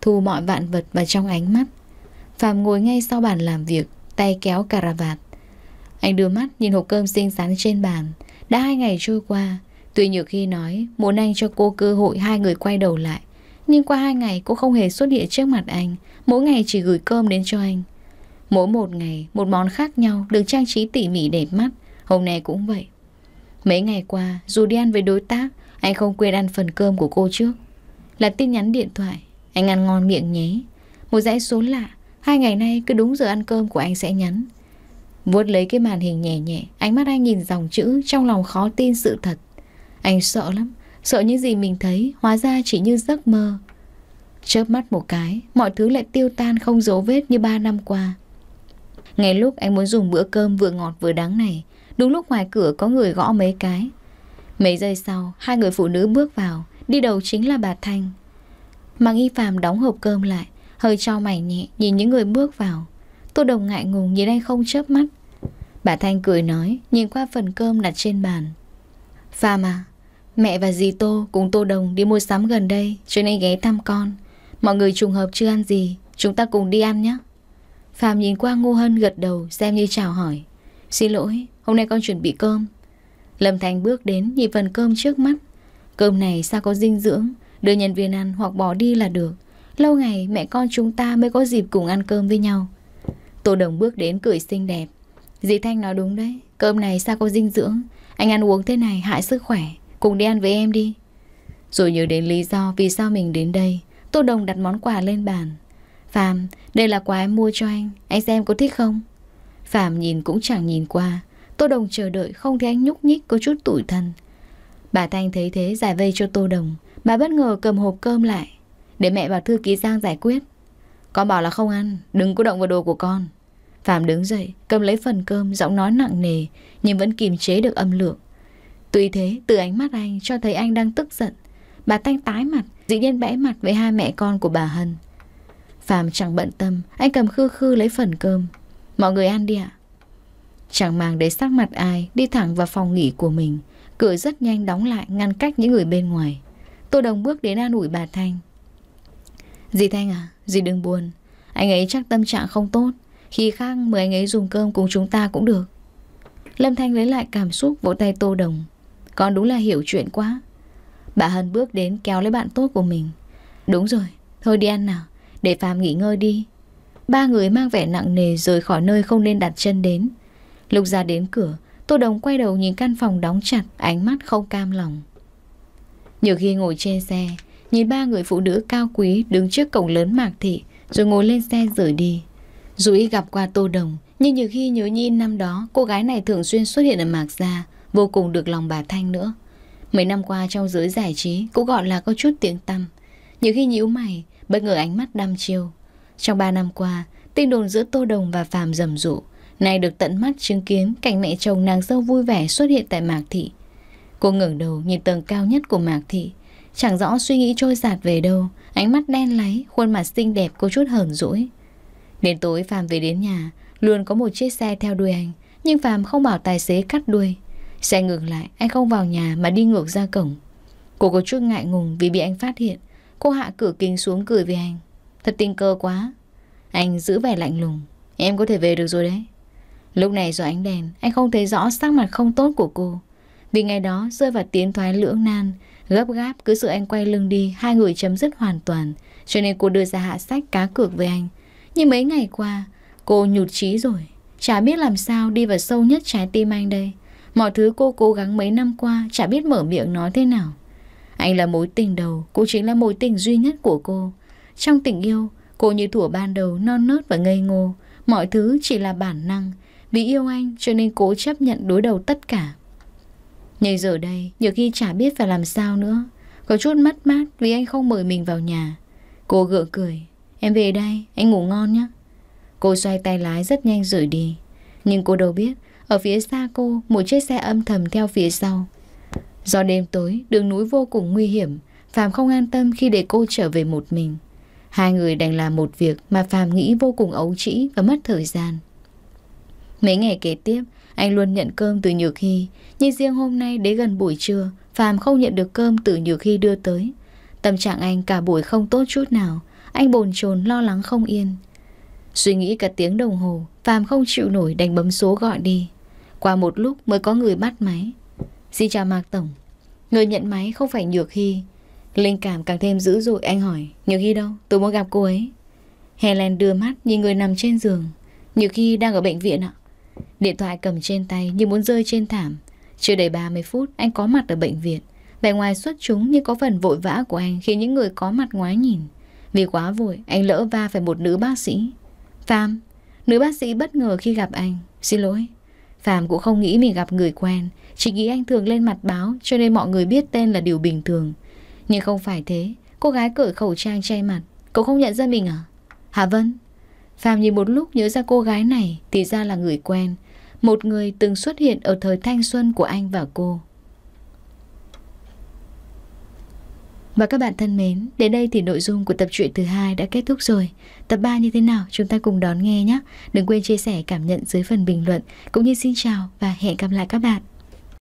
Thu mọi vạn vật vào trong ánh mắt. Phạm ngồi ngay sau bàn làm việc, tay kéo cà Anh đưa mắt nhìn hộp cơm xinh xắn trên bàn. Đã hai ngày trôi qua, tuy nhiều khi nói muốn anh cho cô cơ hội hai người quay đầu lại. Nhưng qua hai ngày cô không hề xuất hiện trước mặt anh, mỗi ngày chỉ gửi cơm đến cho anh. Mỗi một ngày, một món khác nhau được trang trí tỉ mỉ đẹp mắt, hôm nay cũng vậy. Mấy ngày qua, dù đi ăn với đối tác, anh không quên ăn phần cơm của cô trước. Là tin nhắn điện thoại, anh ăn ngon miệng nhé. Một dãy số lạ, hai ngày nay cứ đúng giờ ăn cơm của anh sẽ nhắn. Vuốt lấy cái màn hình nhẹ nhẹ, ánh mắt anh nhìn dòng chữ trong lòng khó tin sự thật. Anh sợ lắm, sợ những gì mình thấy hóa ra chỉ như giấc mơ. Chớp mắt một cái, mọi thứ lại tiêu tan không dấu vết như ba năm qua. ngày lúc anh muốn dùng bữa cơm vừa ngọt vừa đắng này, Đúng lúc ngoài cửa có người gõ mấy cái Mấy giây sau Hai người phụ nữ bước vào Đi đầu chính là bà Thanh Mà nghi phàm đóng hộp cơm lại Hơi cho mày nhẹ nhìn những người bước vào Tô Đồng ngại ngùng nhìn anh không chớp mắt Bà Thanh cười nói Nhìn qua phần cơm đặt trên bàn Phàm à Mẹ và dì Tô cùng Tô Đồng đi mua sắm gần đây Cho nên ghé thăm con Mọi người trùng hợp chưa ăn gì Chúng ta cùng đi ăn nhé Phạm nhìn qua Ngô Hân gật đầu xem như chào hỏi Xin lỗi Hôm nay con chuẩn bị cơm Lâm Thành bước đến nhìn phần cơm trước mắt Cơm này sao có dinh dưỡng Đưa nhân viên ăn hoặc bỏ đi là được Lâu ngày mẹ con chúng ta mới có dịp cùng ăn cơm với nhau Tô Đồng bước đến cười xinh đẹp Dì Thanh nói đúng đấy Cơm này sao có dinh dưỡng Anh ăn uống thế này hại sức khỏe Cùng đi ăn với em đi Rồi nhớ đến lý do vì sao mình đến đây Tô Đồng đặt món quà lên bàn Phạm, đây là quà em mua cho anh Anh xem có thích không Phạm nhìn cũng chẳng nhìn qua Tô Đồng chờ đợi không thấy anh nhúc nhích có chút tủi thân. Bà Thanh thấy thế giải vây cho Tô Đồng. Bà bất ngờ cầm hộp cơm lại. Để mẹ vào thư ký Giang giải quyết. Con bảo là không ăn, đừng có động vào đồ của con. Phạm đứng dậy, cầm lấy phần cơm, giọng nói nặng nề, nhưng vẫn kiềm chế được âm lượng. Tuy thế, từ ánh mắt anh cho thấy anh đang tức giận. Bà Thanh tái mặt, dĩ nhiên bẽ mặt với hai mẹ con của bà Hân. Phạm chẳng bận tâm, anh cầm khư khư lấy phần cơm. Mọi người ăn đi ạ. À? Chẳng mang đến sắc mặt ai, đi thẳng vào phòng nghỉ của mình. Cửa rất nhanh đóng lại ngăn cách những người bên ngoài. Tô Đồng bước đến an ủi bà Thanh. Dì Thanh à, dì đừng buồn. Anh ấy chắc tâm trạng không tốt. Khi khác mời anh ấy dùng cơm cùng chúng ta cũng được. Lâm Thanh lấy lại cảm xúc vỗ tay Tô Đồng. Con đúng là hiểu chuyện quá. Bà Hân bước đến kéo lấy bạn tốt của mình. Đúng rồi, thôi đi ăn nào, để phàm nghỉ ngơi đi. Ba người mang vẻ nặng nề rời khỏi nơi không nên đặt chân đến. Lúc ra đến cửa, Tô Đồng quay đầu nhìn căn phòng đóng chặt, ánh mắt không cam lòng. Nhiều khi ngồi trên xe, nhìn ba người phụ nữ cao quý đứng trước cổng lớn Mạc Thị, rồi ngồi lên xe rời đi. Dù y gặp qua Tô Đồng, nhưng nhiều khi nhớ nhi năm đó, cô gái này thường xuyên xuất hiện ở Mạc Gia, vô cùng được lòng bà Thanh nữa. Mấy năm qua trong giới giải trí cũng gọi là có chút tiếng tăm. Nhiều khi nhíu mày, bất ngờ ánh mắt đăm chiêu. Trong ba năm qua, tin đồn giữa Tô Đồng và Phạm rầm rộ. Nay được tận mắt chứng kiến cảnh mẹ chồng nàng dâu vui vẻ xuất hiện tại Mạc Thị. Cô ngẩng đầu nhìn tầng cao nhất của Mạc Thị. Chẳng rõ suy nghĩ trôi giạt về đâu, ánh mắt đen láy, khuôn mặt xinh đẹp có chút hờn rỗi. Đến tối phàm về đến nhà, luôn có một chiếc xe theo đuôi anh, nhưng phàm không bảo tài xế cắt đuôi. Xe ngược lại, anh không vào nhà mà đi ngược ra cổng. Cô có chút ngại ngùng vì bị anh phát hiện. Cô hạ cửa kính xuống cười với anh. Thật tình cờ quá. Anh giữ vẻ lạnh lùng. Em có thể về được rồi đấy. Lúc này do ánh đèn, anh không thấy rõ sắc mặt không tốt của cô. Vì ngày đó rơi vào tiến thoái lưỡng nan, gấp gáp cứ sự anh quay lưng đi, hai người chấm dứt hoàn toàn. Cho nên cô đưa ra hạ sách cá cược với anh. Nhưng mấy ngày qua, cô nhụt chí rồi. Chả biết làm sao đi vào sâu nhất trái tim anh đây. Mọi thứ cô cố gắng mấy năm qua chả biết mở miệng nói thế nào. Anh là mối tình đầu, cô chính là mối tình duy nhất của cô. Trong tình yêu, cô như thủa ban đầu non nớt và ngây ngô. Mọi thứ chỉ là bản năng, vì yêu anh cho nên cố chấp nhận đối đầu tất cả Nhưng giờ đây Nhiều khi chả biết phải làm sao nữa Có chút mất mát vì anh không mời mình vào nhà Cô gượng cười Em về đây, anh ngủ ngon nhé Cô xoay tay lái rất nhanh rời đi Nhưng cô đâu biết Ở phía xa cô một chiếc xe âm thầm theo phía sau Do đêm tối Đường núi vô cùng nguy hiểm Phạm không an tâm khi để cô trở về một mình Hai người đành làm một việc mà Phạm nghĩ vô cùng ấu trĩ và mất thời gian. Mấy ngày kế tiếp, anh luôn nhận cơm từ Nhược khi nhưng riêng hôm nay đến gần buổi trưa, Phàm không nhận được cơm từ Nhược khi đưa tới. Tâm trạng anh cả buổi không tốt chút nào, anh bồn chồn lo lắng không yên. Suy nghĩ cả tiếng đồng hồ, Phàm không chịu nổi đành bấm số gọi đi. Qua một lúc mới có người bắt máy. Xin chào Mạc Tổng. Người nhận máy không phải Nhược Hy. Linh cảm càng thêm dữ dội anh hỏi, Nhược Hy đâu? Tôi muốn gặp cô ấy. Helen đưa mắt nhìn người nằm trên giường. Nhược Hy đang ở bệnh viện ạ. Điện thoại cầm trên tay như muốn rơi trên thảm. Chưa đầy 30 phút, anh có mặt ở bệnh viện. Vẻ ngoài xuất chúng như có phần vội vã của anh khiến những người có mặt ngoái nhìn. Vì quá vội, anh lỡ va phải một nữ bác sĩ. Phạm, nữ bác sĩ bất ngờ khi gặp anh. Xin lỗi. Phạm cũng không nghĩ mình gặp người quen, chỉ nghĩ anh thường lên mặt báo cho nên mọi người biết tên là điều bình thường. Nhưng không phải thế, cô gái cởi khẩu trang che mặt. Cậu không nhận ra mình à? Hà Vân, Phạm nhìn một lúc nhớ ra cô gái này thì ra là người quen, một người từng xuất hiện ở thời thanh xuân của anh và cô. Và các bạn thân mến, đến đây thì nội dung của tập truyện thứ hai đã kết thúc rồi. Tập 3 như thế nào chúng ta cùng đón nghe nhé. Đừng quên chia sẻ cảm nhận dưới phần bình luận. Cũng như xin chào và hẹn gặp lại các bạn.